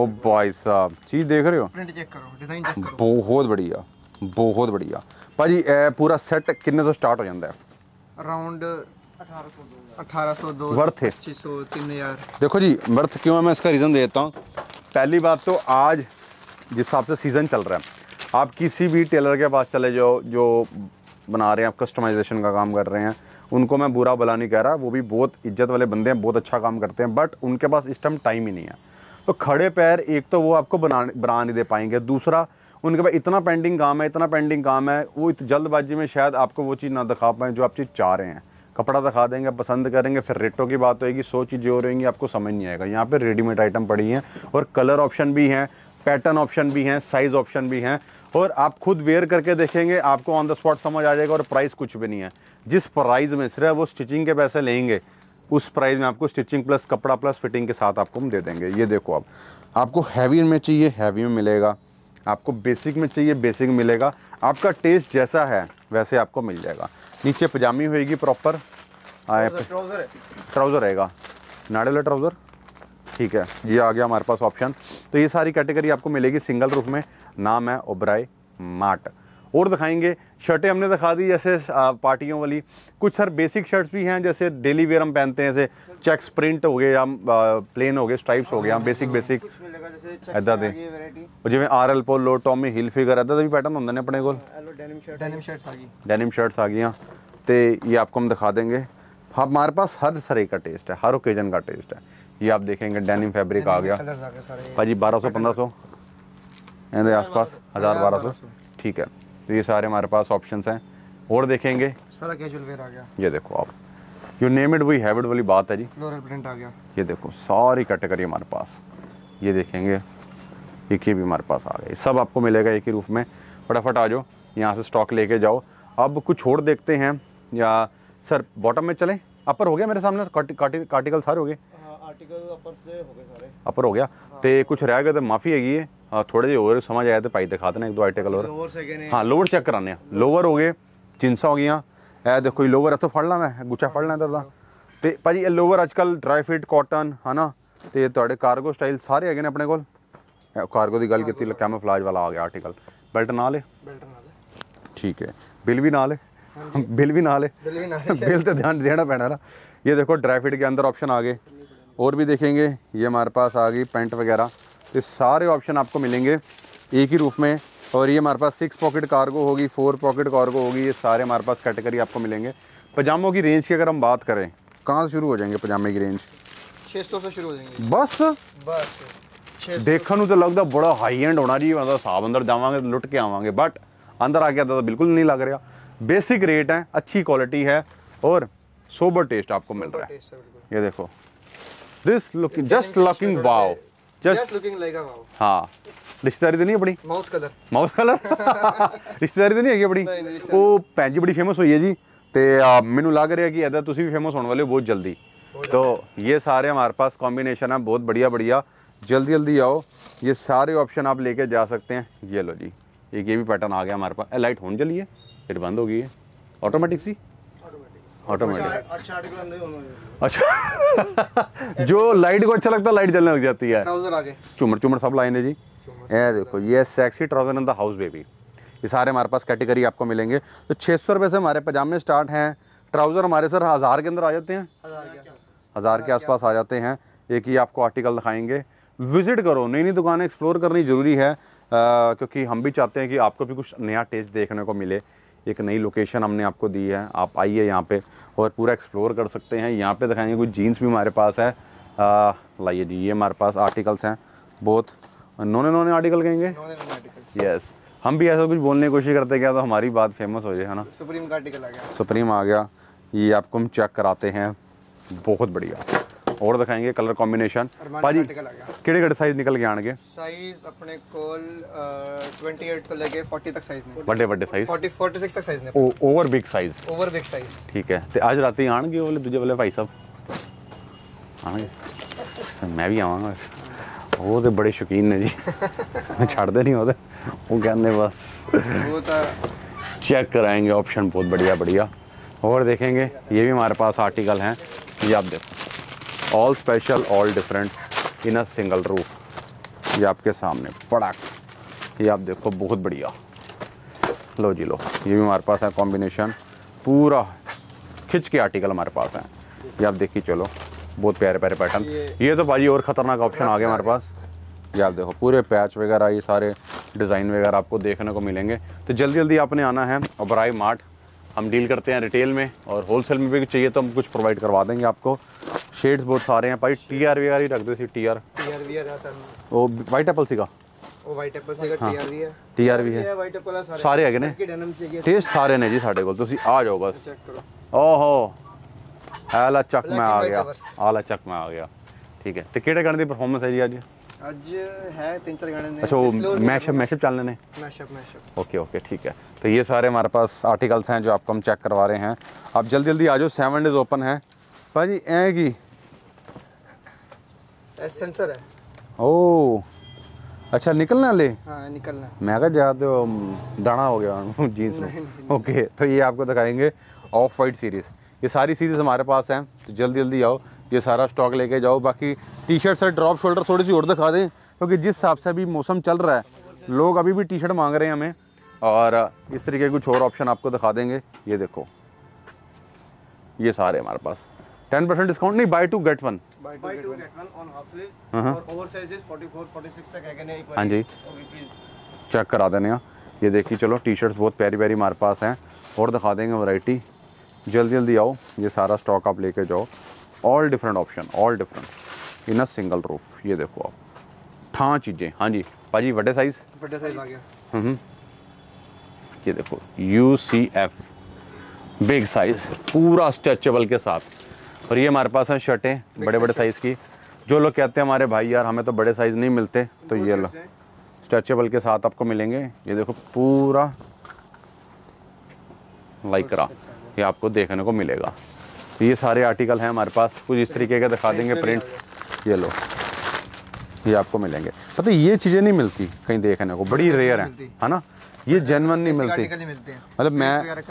Speaker 1: ओ भाई साहब चीज देख रहे हो बहुत बढ़िया बहुत बढ़िया भाजी ए पूरा सेट कितने स्टार्ट हो जाता है
Speaker 2: अराउंड 1800 वर्थ है
Speaker 1: देखो जी वर्थ क्यों है मैं इसका रीजन देता हूँ पहली बात तो आज जिस हिसाब से सीजन चल रहा है आप किसी भी टेलर के पास चले जाओ जो बना रहे हैं आप कस्टमाइजेशन का काम कर रहे हैं उनको मैं बुरा भला नहीं कह रहा वो भी बहुत इज्जत वाले बंदे हैं बहुत अच्छा काम करते हैं बट उनके पास इस टाइम टाइम ही नहीं है तो खड़े पैर एक तो वो आपको बना बना नहीं दे पाएंगे दूसरा उनके पास इतना पेंडिंग काम है इतना पेंडिंग काम है वो जल्दबाजी में शायद आपको वो चीज़ ना दिखा पाएँ जो आप चीज़ चाह रहे हैं कपड़ा दिखा देंगे पसंद करेंगे फिर रेटों की बात होगी सौ चीज़ें हो रहेंगी आपको समझ नहीं आएगा यहाँ पर रेडीमेड आइटम पड़ी हैं और कलर ऑप्शन भी हैं पैटर्न ऑप्शन भी हैं साइज़ ऑप्शन भी हैं और आप खुद वेयर करके देखेंगे आपको ऑन द स्पॉट समझ आ जाएगा और प्राइस कुछ भी नहीं है जिस प्राइस में सिर्फ वो स्टिचिंग के पैसे लेंगे उस प्राइस में आपको स्टिचिंग प्लस कपड़ा प्लस फिटिंग के साथ आपको हम दे देंगे ये देखो आप आपको हैवी में चाहिए हैवी में मिलेगा आपको बेसिक में चाहिए बेसिक मिलेगा आपका टेस्ट जैसा है वैसे आपको मिल जाएगा नीचे पजामी होएगी प्रॉपर
Speaker 2: ट्राउज़र
Speaker 1: रहेगा नाड़े वाला ट्राउज़र ठीक है ये आ गया हमारे पास ऑप्शन तो ये सारी कैटेगरी आपको मिलेगी सिंगल रूफ में नाम है ओब्राई मार्ट और दिखाएंगे शर्टें हमने दिखा दी जैसे पार्टियों वाली कुछ सर बेसिक शर्ट्स भी हैं जैसे डेली वेयर हम पहनते हैं जैसे चेक्स प्रिंट हो गए या प्लेन हो गए स्ट्राइप्स हो गए हम बेसिक बेसिक ऐदा दे जिमें R L polo Tommy Hilfiger ऐदा भी पैटर्न होंगे ने अपने को डेनिम शर्ट्स आ गई तो हाँ। ये आपको हम दिखा देंगे हमारे पास हर सरे का टेस्ट है हर ओकेजन का टेस्ट है ये आप देखेंगे डेनिम फैब्रिक आ गया भाजी बारह सौ पंद्रह सौ इनके आसपास हज़ार बारह सौ ठीक है तो ये सारे हमारे पास ऑप्शंस हैं और देखेंगे
Speaker 2: सारा कैजुअल वेयर आ गया
Speaker 1: ये देखो आप यू नेम इट वही हैबिट वाली बात है जी फ्लोरल प्रिंट आ गया ये देखो सारी कैटेगरी हमारे पास ये देखेंगे एक ही भी हमारे पास आ गए सब आपको मिलेगा एक ही रूफ में फटाफट आ जाओ यहाँ से स्टॉक लेके जाओ अब कुछ और देखते हैं या सर बॉटम में चलें अपर हो गया मेरे सामने कार्टिकल सारे हो गए
Speaker 2: ਆਰਟੀਕਲ ਅਪਰ ਸੇ ਹੋ ਗਏ ਸਾਰੇ
Speaker 1: ਅਪਰ ਹੋ ਗਿਆ ਤੇ ਕੁਝ ਰਹਿ ਗਿਆ ਤਾਂ ਮਾਫੀ ਹੈਗੀ ਹੈ ਹਾਂ ਥੋੜੇ ਜਿਹਾ ਹੋਰ ਸਮਝ ਆਇਆ ਤੇ ਭਾਈ ਦਿਖਾ ਦਨੇ ਇੱਕ ਦੋ ਆਰਟੀਕਲ ਹੋਰ ਲੋਅਰ ਨੇ ਹਾਂ ਲੋਅਰ ਚੈੱਕ ਕਰਾਨੇ ਆ ਲੋਅਰ ਹੋ ਗਏ ਚਿੰਸਾ ਹੋ ਗਈਆਂ ਇਹ ਦੇਖੋ ਇਹ ਲੋਅਰ ਅਸੋ ਫੜ ਲਾਂ ਮੈਂ ਗੁੱਚਾ ਫੜ ਲਾਂ ਦਦਾ ਤੇ ਭਾਜੀ ਇਹ ਲੋਅਰ ਕੱਲ ਡਰਾਈ ਫਿਟ ਕਾਟਨ ਹਨਾ ਤੇ ਤੁਹਾਡੇ ਕਾਰਗੋ ਸਟਾਈਲ ਸਾਰੇ ਹੈਗੇ ਨੇ ਆਪਣੇ ਕੋਲ ਕਾਰਗੋ ਦੀ ਗੱਲ ਕੀਤੀ ਕੈਮੋਫਲਾਜ ਵਾਲਾ ਆ ਗਿਆ ਆਰਟੀਕਲ ਬੈਲਟ ਨਾਲ ਹੈ ਬੈਲਟ ਨਾਲ ਠੀਕ ਹੈ ਬਿੱਲ ਵੀ ਨਾਲ ਹੈ ਵੀ ਨਾਲ ਹੈ ਬਿਲ ਵੀ ਨਾਲ ਹੈ ਬਿਲ ਤੇ ਧਿਆਨ ਦੇਣਾ ਪੈਣਾ ਨਾ ਇਹ ਦੇਖੋ ड्राई ਫਿਟ के ਅੰਦਰ ਆਪਸ਼ਨ ਆ ਗਏ और भी देखेंगे ये हमारे पास आ गई पेंट वगैरह ये तो सारे ऑप्शन आपको मिलेंगे एक ही रूफ में और ये हमारे पास सिक्स पॉकेट कार्गो होगी फोर पॉकेट कार्गो होगी ये सारे हमारे पास कैटेगरी आपको मिलेंगे पजामों की रेंज की अगर हम बात करें कहाँ से शुरू हो जाएंगे पजामे की रेंज
Speaker 2: 600 से शुरू हो जाएंगे बस बस
Speaker 1: देखने तो लगता बड़ा हाई एंड होना जी ਜੀ साफ अंदर जावे तो लुट के आवेंगे बट अंदर आके ਅੰਦਰ तो बिल्कुल नहीं लग रहा बेसिक रेट है अच्छी क्वालिटी है और सोबर टेस्ट आपको मिल रहा है ये देखो this looking just looking wow just looking like a wow हां रिश्तेदारी तो नहीं अपनी माउस कलर माउस कलर ਰਿਸ਼ਤੇਦਾਰੀ ਤਾਂ ਨਹੀਂ ਹੈਗੀ ਆਪਣੀ ਉਹ ਭੈਣ बड़ी फेमस हुई है जी तो ਤੇ लग रहा है कि ਇਹਦਾ तुम भी फेमस होने वाले हो बहुत जल्दी तो ये सारे हमारे पास कॉम्बिनेशन है बहुत बढ़िया बढ़िया जल्दी जल्दी आओ ये सारे ऑप्शन आप लेके जा सकते हैं ये लो जी एक ये भी पैटर्न आ गया हमारे पास लाइट होने चलिए फिर बंद हो गई है ऑटोमेटिक सी
Speaker 2: ऑटोमेटिक
Speaker 1: अच्छा, <laughs> जो लाइट को अच्छा लगता है लाइट जलने लग जाती है चुमर चुमर सब लाइन है जी ये देखो ये sexy trouser in the house baby ये सारे हमारे पास कैटेगरी आपको मिलेंगे तो छः सौ रुपये से हमारे पजामे स्टार्ट हैं ट्राउज़र हमारे सर हज़ार के अंदर आ जाते हैं हज़ार के आसपास आ जाते हैं एक ही आपको आर्टिकल दिखाएंगे विज़िट करो नई नई दुकानें एक्सप्लोर करनी ज़रूरी है क्योंकि हम भी चाहते हैं कि आपको भी कुछ नया टेस्ट देखने को मिले एक नई लोकेशन हमने आपको दी है आप आइए यहाँ पे और पूरा एक्सप्लोर कर सकते हैं यहाँ पे दिखाएंगे कुछ जीन्स भी हमारे पास है लाइए जी ये हमारे पास आर्टिकल्स हैं बहुत नोने नोने आर्टिकल कहेंगे यस हम भी ऐसा कुछ बोलने की कोशिश करते क्या तो हमारी बात फेमस हो जाए है ना सुप्रीम का आर्टिकल आ गया सुप्रीम आ गया ये आपको हम चेक कराते हैं बहुत बढ़िया ਹੋਰ ਦਿਖਾਏਗੇ ਕਲਰ ਕੰਬੀਨੇਸ਼ਨ ਭਾਜੀ ਕਿਹੜੇ ਕਿਹੜੇ ਸਾਈਜ਼ ਨਿਕਲ ਕੇ ਆਣਗੇ
Speaker 2: ਸਾਈਜ਼ ਆਪਣੇ ਕੋਲ 28 ਤੋਂ ਲੈ ਕੇ 40 ਤੱਕ ਸਾਈਜ਼ ਨੇ
Speaker 1: ਵੱਡੇ ਵੱਡੇ ਸਾਈਜ਼ 40
Speaker 2: 46 ਤੱਕ ਸਾਈਜ਼ ਨੇ
Speaker 1: over big size over big size ਠੀਕ ਹੈ ਤੇ ਅੱਜ ਰਾਤੀ ਆਣਗੇ ਉਹ ਵਾਲੇ ਦੂਜੇ ਵਾਲੇ ਭਾਈ ਸਾਹਿਬ ਆਣਗੇ ਮੈਂ ਵੀ ਆਵਾਂਗਾ ਉਹ ਤੇ ਬੜੇ ਸ਼ੌਕੀਨ ਨੇ ਜੀ ਛੱਡਦੇ ਨਹੀਂ ਉਹਦੇ ਉਹ ਕਹਿੰਦੇ ਬਸ ਉਹ ਤਾਂ चेक कराएंगे ऑप्शन बहुत बढ़िया बढ़िया और देखेंगे ये भी हमारे पास आर्टिकल हैं ये आप देखो all special all different in a single roof ये आपके सामने पड़ा ये आप देखो बहुत बढ़िया लो जी लो ये भी हमारे पास है कॉम्बिनेशन पूरा खिंच के आर्टिकल हमारे पास हैं ये आप देखिए चलो बहुत प्यारे प्यारे पैटर्न ये तो भाजी और ख़तरनाक ऑप्शन आ गया हमारे पास ये आप देखो पूरे पैच वगैरह ये सारे डिज़ाइन वगैरह आपको देखने को मिलेंगे तो जल्दी जल्दी आपने आना है ओबराई मार्ट हम डील करते हैं रिटेल में और होलसेल में भी चाहिए तो हम कुछ प्रोवाइड करवा देंगे आपको शेड्स बहुत सारे हैं भाई टी आर वी आर ही रख दो टी आर वो वाइट एप्पल सी का
Speaker 2: टी आर वी है सारे है टेस्ट सारे
Speaker 1: ने जी साढ़े को आ जाओ बस ओहो ਚੈੱਕ चक में आ गया आला चक में आ गया ठीक है ਗਿਆ ਠੀਕ ਹੈ ਤੇ ਕਿਹੜੇ ਗਣ ਦੀ ਪਰਫਾਰਮੈਂਸ
Speaker 2: आज है तीन चार गाने अच्छा मैशअप मैशअप
Speaker 1: चलने ने मैशअप मैशअप ओके ओके ठीक है तो ये सारे हमारे पास आर्टिकल्स हैं जो आपको हम चेक करवा रहे हैं आप जल्दी जल्दी आ जाओ सेवन डेज ओपन है भाजी ए की एस सेंसर है ओ अच्छा निकलना ले हाँ, निकलना मैं कहा जाते हो दाना हो गया <laughs> जीन्स में ओके तो ये आपको दिखाएंगे ऑफ वाइट सीरीज़ ये सारी सीरीज़ हमारे पास हैं तो जल्दी जल्दी आओ ये सारा स्टॉक लेके जाओ बाकी T shirt sir drop shoulder थोड़ी सी और दिखा दें क्योंकि जिस हिसाब से अभी मौसम चल रहा है लोग अभी भी टी शर्ट मांग रहे हैं हमें और इस तरीके कुछ और ऑप्शन आपको दिखा देंगे ये देखो ये सारे हमारे पास टेन परसेंट डिस्काउंट नहीं बाई टू गेट वन
Speaker 2: हाँ, हाँ।, हाँ जी
Speaker 1: चेक करा देने ये देखिए चलो टी शर्ट्स बहुत प्यारी प्यारी हमारे पास हैं और दिखा देंगे वैरायटी जल्दी जल्दी आओ ये सारा स्टॉक आप लेके जाओ all different option all different in a single roof ये देखो आप था हाँ चीज़ें हाँ जी भाजी बड़े साइज हम्म हम्म। ये देखो U C F big size पूरा स्ट्रेचेबल के साथ और ये हमारे पास हैं शर्टें बड़े बड़े साइज़ की जो लोग कहते हैं हमारे भाई यार हमें तो बड़े साइज़ नहीं मिलते तो ये लो स्ट्रेचेबल के साथ आपको मिलेंगे ये देखो पूरा लाइक ये आपको देखने को मिलेगा ये सारे आर्टिकल हैं हमारे पास कुछ इस तरीके के दिखा देंगे प्रिंट्स ये लो ये आपको मिलेंगे पता ये चीज़ें नहीं मिलती कहीं देखने को बड़ी रेयर है है ना ये जेनवन हाँ, नहीं मिलती मतलब मैं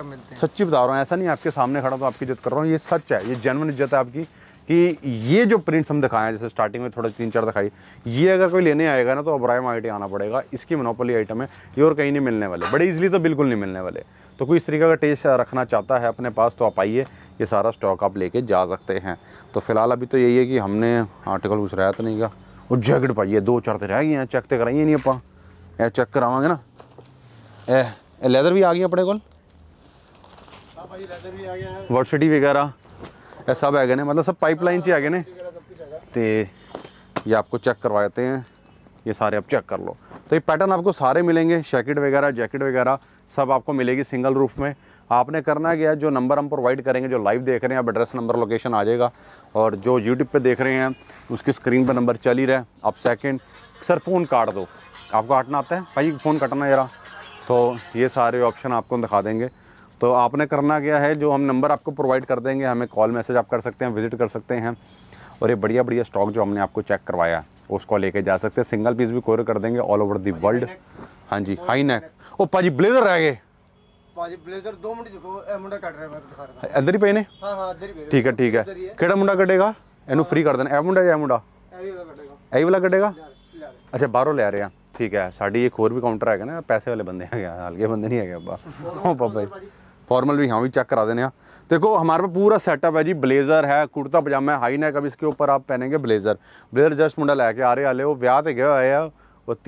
Speaker 1: सच्ची बता रहा हूँ ऐसा नहीं आपके सामने खड़ा तो आपकी इज्जत कर रहा हूँ ये सच है ये जेनवन इज्जत है आपकी कि ये जो प्रिंट्स हम दिखाएं जैसे स्टार्टिंग में थोड़ा तीन चार दिखाई ये अगर कोई लेने आएगा ना तो अब्राहम आई आना पड़ेगा इसकी मनोपली आइटम है ये और कहीं नहीं मिलने वाले बड़े ईजिली तो बिल्कुल नहीं मिलने वाले तो कोई इस तरीके का टेस्ट रखना चाहता है अपने पास तो आप आइए ये सारा स्टॉक आप लेके जा सकते हैं तो फिलहाल अभी तो यही है कि हमने आर्टिकल कुछ रहा तो नहीं का और जैकेट पाई है दो चार तो रह गई हैं चेक तो कराइए नहीं अपा ए चेक करावे ना ए लेदर भी आ गई अपने को वर्सिटी हाँ वगैरह ਇਹ सब है मतलब सब ਸਭ ਪਾਈਪਲਾਈਨ से ਹੀ ਹੈਗੇ ਨੇ ये आपको चेक करवाते हैं ये सारे आप चेक कर लो तो ये पैटर्न आपको सारे मिलेंगे जैकेट वगैरह जैकेट वगैरह सब आपको मिलेगी सिंगल रूफ में आपने करना क्या जो नंबर हम प्रोवाइड करेंगे जो लाइव देख रहे हैं आप एड्रेस नंबर लोकेशन आ जाएगा और जो यूट्यूब पे देख रहे हैं उसकी स्क्रीन पर नंबर चल ही रहा है आप सेकंड सर फ़ोन काट दो आपको काटना आता है भाई फ़ोन काटना जरा तो ये सारे ऑप्शन आपको दिखा देंगे तो आपने करना क्या है जो हम नंबर आपको प्रोवाइड कर देंगे हमें कॉल मैसेज आप कर सकते हैं विजिट कर सकते हैं और ये बढ़िया बढ़िया स्टॉक जो हमने आपको चेक करवाया उसको लेके जा सकते हैं सिंगल पीस भी कोर कर देंगे ऑल ओवर दी वर्ल्ड हाँ जी हाई नेक ओ पाजी ब्लेजर रह गए अंदर ही पे ने हाँ, हाँ, ठीक है ठीक है कड़ा मुंडा कटेगा इन फ्री हाँ। कर देना मुंडा या मुंडा यही वाला कटेगा अच्छा बारहों लै रहे हैं ठीक है साड़ी एक होर भी काउंटर है ना पैसे वाले बंदे है <laughs> हल्के बंदे नहीं है बाबा जी फॉर्मल भी हाँ भी चेक करा देने देखो हमारे पास पूरा सेटअप है जी ब्लेजर है कुर्ता पजामा है हाई नेक अब इसके ऊपर आप पहनेंगे ब्लेजर ब्लेजर जस्ट मुंडा लैके आ रहे हाले वो ਵਿਆਹ ਤੇ गए हुए हैं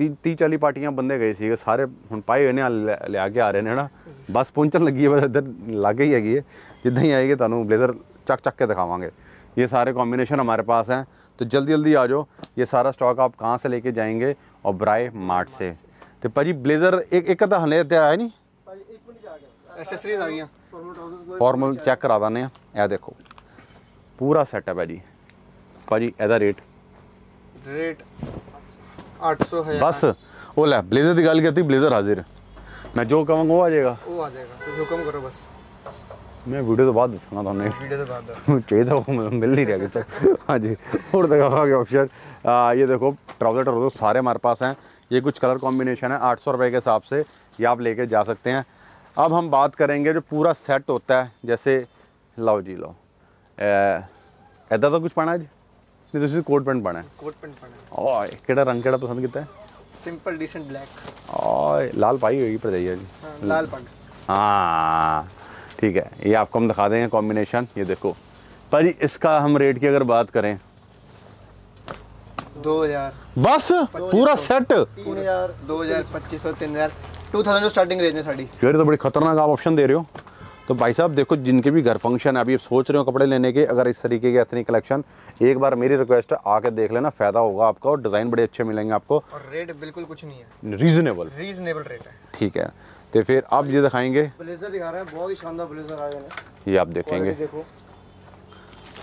Speaker 1: 30 ती ती चाली ਬੰਦੇ ਗਏ गए थे सारे ਪਾਏ पाए हुए ਲਿਆ ਕੇ ਆ ਰਹੇ ਨੇ ਹਨਾ ਬਸ ਪਹੁੰਚਣ ਲੱਗੀ ਹੈ ਬਸ इधर ਲੱਗੇ ही हैगी है जिदा ही आएगी ਤੁਹਾਨੂੰ ਬਲੇਜ਼ਰ चक ਚੱਕ के दिखावे ये सारे कॉम्बिनेशन हमारे पास हैं तो जल्दी जल्दी आ जाओ ये सारा स्टॉक आप कहाँ से लेके जाएंगे और ब्राय मार्ट से तो भाजी ब्लेज़र एक एक अद्धा हने नहीं
Speaker 2: फॉर्मल
Speaker 1: चेक करा दें देखो पूरा सैटअप है जी भाजी एद रेट
Speaker 2: रेट अठ सौ बस
Speaker 1: वो लै ब्लेजर की गल हाजिर मैं जो कह आ जाएगा, करो मैं वीडियो तो बाद दसना थोड़े चाहिए मिल नहीं रहा कि हाँ जी और दिखा ऑप्शन ये देखो ट्राउजर ट्राउजर सारे हमारे पास हैं ये कुछ कलर कॉम्बिनेशन है आठ सौ रुपये के हिसाब से ये आप लेके जा सकते हैं अब हम बात करेंगे जो पूरा सेट होता है जैसे लाओ जी लो ऐदा तो कुछ पाना जी नहीं कोट पेंट पाना ਪਾਣਾ ਕੋਟ ਪੈਂਟ ਪਾਣਾ ਓਏ ਕਿਹੜਾ ਰੰਗ पसंद ਪਸੰਦ ਕੀਤਾ
Speaker 2: ਸਿੰਪਲ ਡੀਸੈਂਟ ਬਲੈਕ
Speaker 1: ਓਏ ਲਾਲ ਪਾਈ ਹੋगी ਭਰਜਾਈਆ जी हाँ लाल पग हाँ ठीक है ये आपको हम दिखा देंगे कॉम्बिनेशन ये देखो पर इसका हम रेट की अगर बात करें दो हजार बस पूरा सेट
Speaker 2: तीन हजार दो हजार पच्चीस सौ तीन हजार टू थाउजेंड जो स्टार्टिंग रेंज है साड़ी
Speaker 1: यार तो बड़ी खतरनाक आप ऑप्शन दे रहे हो तो भाई साहब देखो जिनके भी घर फंक्शन है अभी सोच रहे हो कपड़े लेने के अगर इस तरीके के इतनी कलेक्शन एक बार मेरी रिक्वेस्ट है आके देख लेना फायदा होगा आपका और डिज़ाइन बड़े अच्छे मिलेंगे आपको
Speaker 2: और रेट बिल्कुल कुछ नहीं
Speaker 1: है रीजनेबल
Speaker 2: रीजनेबल रेट है
Speaker 1: ठीक है तो फिर आप ये दिखाएंगे
Speaker 2: ब्लेजर दिखा रहे हैं बहुत ही शानदार ब्लेजर आ गए ये आप देखेंगे देखो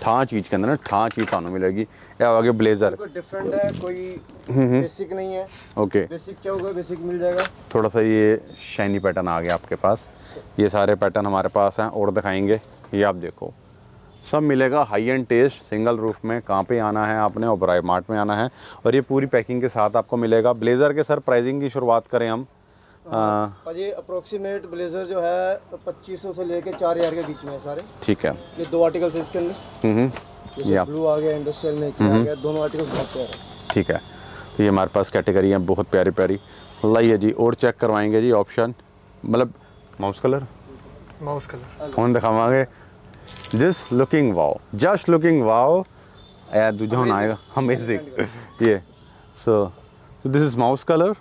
Speaker 1: ਠਾਂ ਚੀਜ਼ ਕਹਿੰਦੇ ਨਾ ठा चीज ਤੁਹਾਨੂੰ मिलेगी ਇਹ ब्लेजर
Speaker 2: डिफरेंट है कोई बेसिक हम्म, हम्म। नहीं है ओके बेसिक चाहोगे बेसिक मिल जाएगा
Speaker 1: थोड़ा सा ये शाइनी पैटर्न आ गया आपके पास ये सारे पैटर्न हमारे पास हैं और दिखाएंगे ये आप देखो सब मिलेगा high end taste single roof में कहाँ पे आना है आपने और मार्ट में आना है और ये पूरी पैकिंग के साथ आपको मिलेगा ब्लेज़र के सर प्राइसिंग की शुरुआत करें हम ये
Speaker 2: अप्रोक्सीमेट ब्लेजर जो है तो पच्चीस सौ से लेके चार हजार के बीच में है सारे ठीक है ये दो आर्टिकल्स इसके अंदर
Speaker 1: ब्लू हम्म,
Speaker 2: हम्म। आ गया इंडस्ट्रियल हम्म, में दोनों आर्टिकल
Speaker 1: ठीक है तो ये हमारे पास कैटेगरी है बहुत प्यारी प्यारी लाइए जी और चेक करवाएंगे जी ऑप्शन मतलब mouse colour
Speaker 2: mouse colour phone दिखावाएंगे
Speaker 1: जिस looking wow just looking wow दूजा होना आएगा अमेजिंग ये so this is mouse colour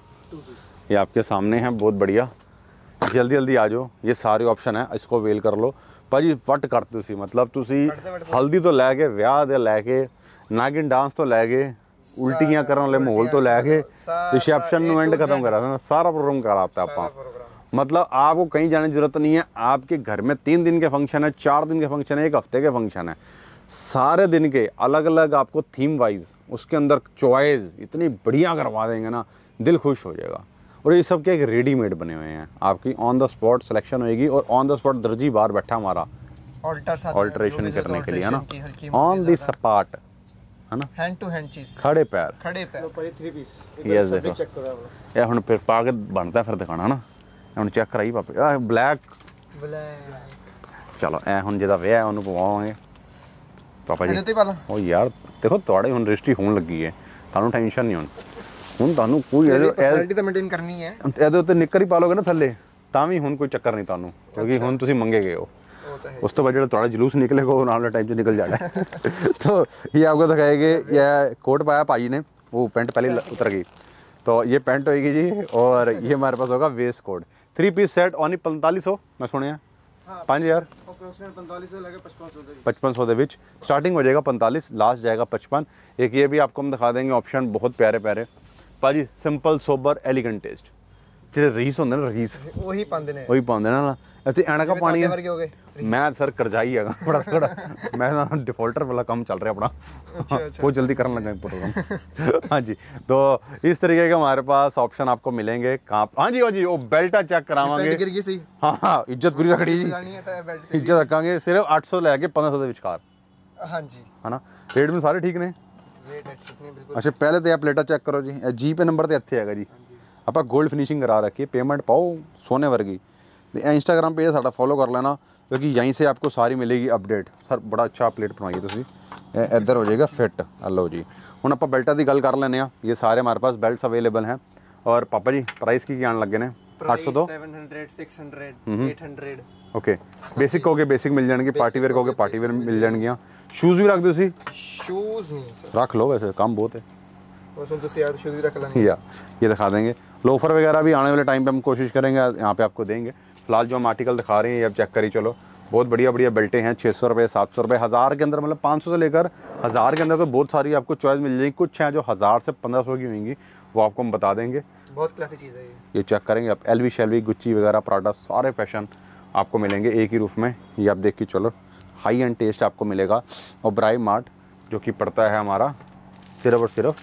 Speaker 1: ये आपके सामने हैं बहुत बढ़िया जल्दी जल्दी आ जाओ ये सारे ऑप्शन है इसको वेल कर लो भाजी वट करते ਤੁਸੀਂ मतलब ਤੁਸੀਂ ਹਲਦੀ ਤੋਂ ਲੈ ਕੇ ਵਿਆਹ ਦੇ ਲੈ ਕੇ ਨਾਗਿਨ ਡਾਂਸ ਤੋਂ ਲੈ ਕੇ ਉਲਟੀਆਂ ਕਰਨ ਵਾਲੇ ਮਾਹੌਲ ਤੋਂ ਲੈ ਕੇ ਰਿਸੈਪਸ਼ਨ ਨੂੰ ਐਂਡ करा ਕਰਾ ਦੇਣਾ मतलब आपको कहीं जाने की जरूरत नहीं है आपके घर में तीन दिन के फंक्शन है चार दिन के फंक्शन है एक हफ्ते के फंक्शन है सारे दिन के अलग अलग आपको थीम वाइज उसके अंदर चॉइस इतनी बढ़िया करवा देंगे ना दिल खुश हो जाएगा और ਇਹ ਸਭ क्या ਇੱਕ रेडीमेड बने ਹੋਏ ਆ ਆਪਕੀ ਔਨ ਦਾ स्पॉट ਸਿਲੈਕਸ਼ਨ ਹੋਏਗੀ ਔਰ ਔਨ ਦਾ स्पॉट ਦਰਜੀ बार ਬੈਠਾ हमारा
Speaker 2: ਆਲਟਰ करने ਆਲਟਰੇਸ਼ਨ लिए है ना ऑन द
Speaker 1: स्पॉट ਹੈ ਨਾ
Speaker 2: ਹੈਂਡ ਟੂ ਹੈਂਡ ਚੀਜ਼ ਖੜੇ ਪੈਰ ਖੜੇ ਪੈਰ ਲੋ ਭਾਈ 3 ਪੀਸ ਇਹ ਦੇਖੋ ਚੈੱਕ ਕਰਾ
Speaker 1: ਇਹ ਹੁਣ ਫਿਰ ਪਾ ਕੇ ਬਣਦਾ ਫਿਰ ਦਿਖਾਣਾ ਨਾ ਹੁਣ ਚੈੱਕ ਕਰਾਈ ਪਾਪੇ ਆ ਬਲੈਕ
Speaker 2: ਬਲੈਕ
Speaker 1: ਚਲੋ ਐ ਹੁਣ ਜਿਹਦਾ ਵਿਆਹ ਉਹਨੂੰ ਪਵਾਵਾਂਗੇ ਪਾਪਾ ਜੀ ਉਹ ਯਾਰ ਦੇਖੋ ਤੁਹਾਡੇ ਹੁਣ ਰਜਿਸਟਰੀ ਹੋਣ ਲੱਗੀ ਹੈ ਤੁਹਾਨੂੰ ਟੈਨਸ਼ਨ ਨਹੀਂ ਹੁਣ ਹੁਣ ਤੁਹਾਨੂੰ ਕੋਈ ਕੁਆਲਿਟੀ
Speaker 2: ਤਾਂ ਮੇਨਟੇਨ ਕਰਨੀ ਹੈ
Speaker 1: ਇਹਦੇ ਉੱਤੇ ਨਿੱਕਰ ਹੀ ਪਾ ਲੋਗੇ ਨਾ ਥੱਲੇ ਤਾਂ ਵੀ ਹੁਣ ਕੋਈ ਚੱਕਰ ਨਹੀਂ ਤੁਹਾਨੂੰ ਕਿਉਂਕਿ ਹੁਣ ਤੁਸੀਂ ਮੰਗੇ ਗਏ ਹੋ ਉਸ ਤੋਂ ਬਾਅਦ ਜਿਹੜਾ ਤੁਹਾਡਾ ਜਲੂਸ ਨਿਕਲੇਗਾ ਉਹ ਨਾਲ टाइम से निकल जाना है तो ये आपको दिखाएंगे यह कोट पाया पाई ने वो पैंट पहले उतर गई तो ये पेंट होगी जी और ये हमारे पास होगा waistcoat three piece set on पैंतालीस सौ मैं सुने हाँ, पाँच हज़ार पचपन सौ के स्टार्टिंग हो जाएगा पैंतालीस लास्ट जाएगा पचपन एक ये भी आपको हम दिखा देंगे ऑप्शन बहुत प्यारे प्यारे ਭਾਜੀ ਸਿੰਪਲ ਸੋਬਰ ਐਲੀਗੈਂਟ ਟੇਸਟ ਜਿਹੜੇ ਰੀਸ ਹੁੰਦੇ ਨੇ ਰੀਸ
Speaker 2: ਉਹੀ ਪਾਉਂਦੇ ਨੇ ਉਹੀ
Speaker 1: ਪਾਉਂਦੇ ਨਾ ਇੱਥੇ ਐਣਕਾ ਪਾਣੀ ਮੈਂ ਸਰ ਕਰਜਾਈ ਹੈਗਾ ਬੜਾ ਥੋੜਾ ਮੈਂ ਨਾ ਡਿਫਾਲਟਰ ਵਾਲਾ ਕੰਮ ਚੱਲ ਰਿਹਾ ਆਪਣਾ वो जल्दी करने लगा प्रोग्राम हाँ जी तो इस तरीके के हमारे पास ऑप्शन आपको मिलेंगे कहाँ हाँ जी हाँ जी वो बेल्ट चेक करावे हाँ हाँ इज्जत पूरी रखनी
Speaker 2: जी इज्जत
Speaker 1: रखा सिर्फ अठ सौ लैके पंद्रह सौ के विचकार हाँ जी है ना रेट में सारे ठीक ने अच्छा पहले तो आप प्लेटा ਚੈੱਕ करो जी ਇਹ ਜੀਪੇ ਨੰਬਰ ਤੇ ਇੱਥੇ ਹੈਗਾ ਜੀ ਆਪਾਂ 골ਡ ਫਿਨਿਸ਼ਿੰਗ ਕਰਾ ਰੱਖੀ ਹੈ ਪੇਮੈਂਟ ਪਾਓ ਸੋਨੇ ਵਰਗੀ ਤੇ ਇੰਸਟਾਗ੍ਰam ਪੇਜ ਸਾਡਾ ਫੋਲੋ क्योंकि यहीं से आपको सारी मिलेगी अपडेट सर बड़ा अच्छा प्लेट बनाइए तुम इधर हो जाएगा फिट हलो जी हूँ आप बेल्टा की गल कर लें ये सारे हमारे पास बेल्ट अवेलेबल हैं और पापा जी प्राइस की आने लगे ने अठ सौ दो
Speaker 2: hundred six hundred eight hundred
Speaker 1: okay basic कहोगे बेसिक मिल ਜਾਣਗੇ पार्टी वेयर कहोगे ਪਾਰਟੀ मिल ਮਿਲ ਜਾਣਗੀਆਂ ਸ਼ੂਜ਼ ਵੀ ਰੱਖ ਦਿਓ ਤੁਸੀਂ
Speaker 2: ਸ਼ੂਜ਼ ਨਹੀਂ
Speaker 1: रख लो वैसे काम बहुत है
Speaker 2: तो शूज भी रख लेंगे
Speaker 1: या ये दिखा देंगे लोफर वगैरह भी आने वाले टाइम पे हम कोशिश करेंगे यहाँ पे आपको देंगे फिलहाल जो हम आर्टिकल दिखा रहे हैं ये आप चेक करिए चलो बहुत बढ़िया बढ़िया बेल्टें हैं छः सौ रुपये सात सौ रुपये हज़ार के अंदर मतलब पाँच सौ से लेकर हज़ार के अंदर तो बहुत सारी आपको चॉइस मिल जाएगी कुछ हैं जो हज़ार से पंद्रह सौ की होंगी वो आपको हम बता देंगे
Speaker 2: बहुत क्लासी चीज़ है
Speaker 1: ये चेक करेंगे आप एलवी शेलवी गुच्ची वगैरह पराठा सारे फैशन आपको मिलेंगे एक ही रूफ में ये आप देख के चलो हाई एंड टेस्ट आपको मिलेगा और ब्राई मार्ट जो कि पड़ता है हमारा सिर्फ और सिर्फ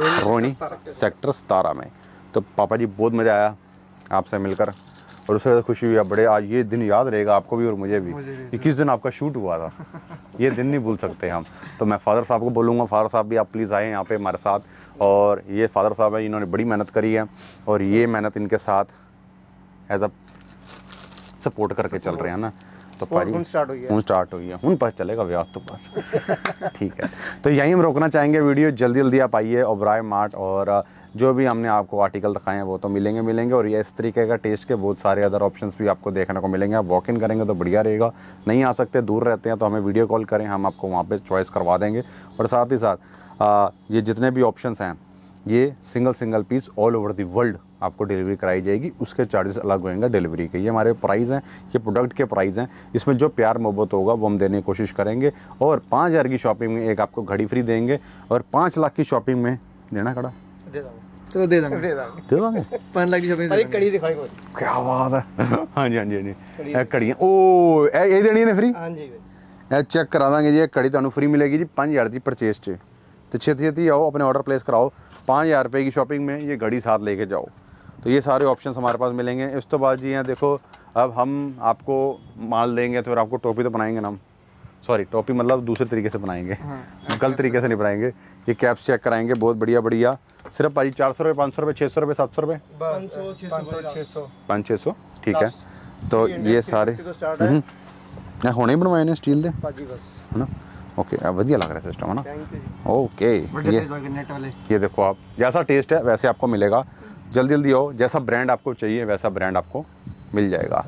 Speaker 1: रोहिणी सेक्टर सतारा में तो पापा जी बहुत मज़ा आया आपसे मिलकर और उससे खुशी हुई बड़े आज ये दिन याद रहेगा आपको भी और मुझे भी, मुझे किस दिन आपका शूट हुआ था ये दिन नहीं भूल सकते हम तो मैं फादर साहब को बोलूँगा फादर साहब भी आप प्लीज़ आए यहाँ पे हमारे साथ और ये फादर साहब हैं इन्होंने बड़ी मेहनत करी है और ये मेहनत इनके साथ एज अ सपोर्ट करके चल रहे हैं ना तो पारी हूँ स्टार्ट हुई है हूँ पास चलेगा व्याह तो पास ठीक है तो यहीं हम रोकना चाहेंगे वीडियो जल्दी जल्दी आप आइए ओबराय मार्ट और uh, जो भी हमने आपको आर्टिकल दिखाए हैं वो तो मिलेंगे मिलेंगे और ये इस तरीके का टेस्ट के बहुत सारे अदर ऑप्शंस भी आपको देखने को मिलेंगे आप वॉक इन करेंगे तो बढ़िया रहेगा नहीं आ सकते दूर रहते हैं तो हमें वीडियो कॉल करें हम आपको वहाँ पर चॉइस करवा देंगे और साथ ही साथ uh, ये जितने भी ऑप्शन हैं ये single single piece all over the world आपको डिलीवरी कराई जाएगी उसके चार्जेस अलग होएंगे डिलीवरी के ये हमारे प्राइस हैं ये प्रोडक्ट के प्राइस हैं इसमें जो प्यार मोहब्बत होगा वो हम देने की कोशिश करेंगे और पाँच हज़ार की शॉपिंग में एक आपको घड़ी फ्री देंगे और पाँच लाख की शॉपिंग में देना खड़ा
Speaker 2: चलो दे दे दे पाँच लाख की शॉपिंग कड़ी दिखाई
Speaker 1: क्या बात है <laughs> हाँ जी हाँ जी हाँ जी कड़ियाँ ओ ये देनी है फ्री हाँ जी चेक करा देंगे जी ਜੀ ਇਹ ਕੜੀ ਤੁਹਾਨੂੰ ਫ੍ਰੀ ਮਿਲੇਗੀ ਜੀ 5000 ਦੀ ਪਰਚੇਸ 'ਚ ਤੇ छेती ਛੇਤੀ ਆਓ ਆਪਣੇ ਆਰਡਰ ਪਲੇਸ ਕਰਾਓ 5000 ਰੁਪਏ ਦੀ ਸ਼ਾਪਿੰਗ ਮੇਂ ਇਹ ਘੜੀ ਸਾਥ ਲੈ ਕੇ ਜਾਓ तो ये सारे ऑप्शन हमारे पास मिलेंगे इस तो बाद जी यहाँ देखो अब हम आपको माल देंगे तो फिर आपको टोपी तो बनाएंगे ना हम सॉरी टोपी मतलब दूसरे तरीके से बनाएंगे हाँ, हाँ गलत तरीके से नहीं बनाएंगे ये कैप्स चेक कराएंगे बहुत बढ़िया बढ़िया सिर्फ भाई चार सौ रुपये पाँच सौ रुपये छः सौ रुपये सात सौ रुपये पाँच छः सौ ठीक है तो ये सारे तो हम्म। होने ही बनवाए ਨੇ ਸਟੀਲ ਦੇ ਭਾਜੀ ओके okay, लग रहा है सिस्टम है ना ओके ये देखो आप जैसा टेस्ट है वैसे आपको मिलेगा जल्दी जल्दी आओ जैसा ब्रांड आपको चाहिए वैसा ब्रांड आपको मिल जाएगा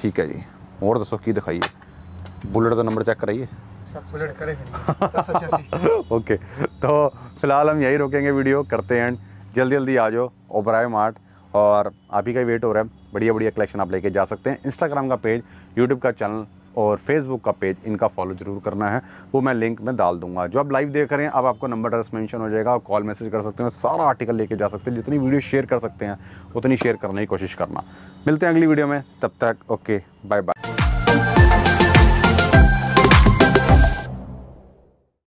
Speaker 1: ठीक है जी और दसो की दिखाइए बुलेट का नंबर चेक कराइए ओके <laughs> तो फिलहाल हम यही रोकेंगे वीडियो करते हैं जल्दी जल्दी आ जाओ ओबराय मार्ट और आप ही का वेट हो रहा है बढ़िया बढ़िया कलेक्शन आप लेके जा सकते हैं इंस्टाग्राम का पेज यूट्यूब का चैनल और फेसबुक का पेज इनका फॉलो ज़रूर करना है वो मैं लिंक में डाल दूंगा जो आप लाइव देख रहे हैं अब आपको नंबर ड्रेस मेंशन हो जाएगा आप कॉल मैसेज कर सकते हैं सारा आर्टिकल लेके जा सकते हैं जितनी वीडियो शेयर कर सकते हैं उतनी शेयर करने की कोशिश करना मिलते हैं अगली वीडियो में तब तक ओके बाय बाय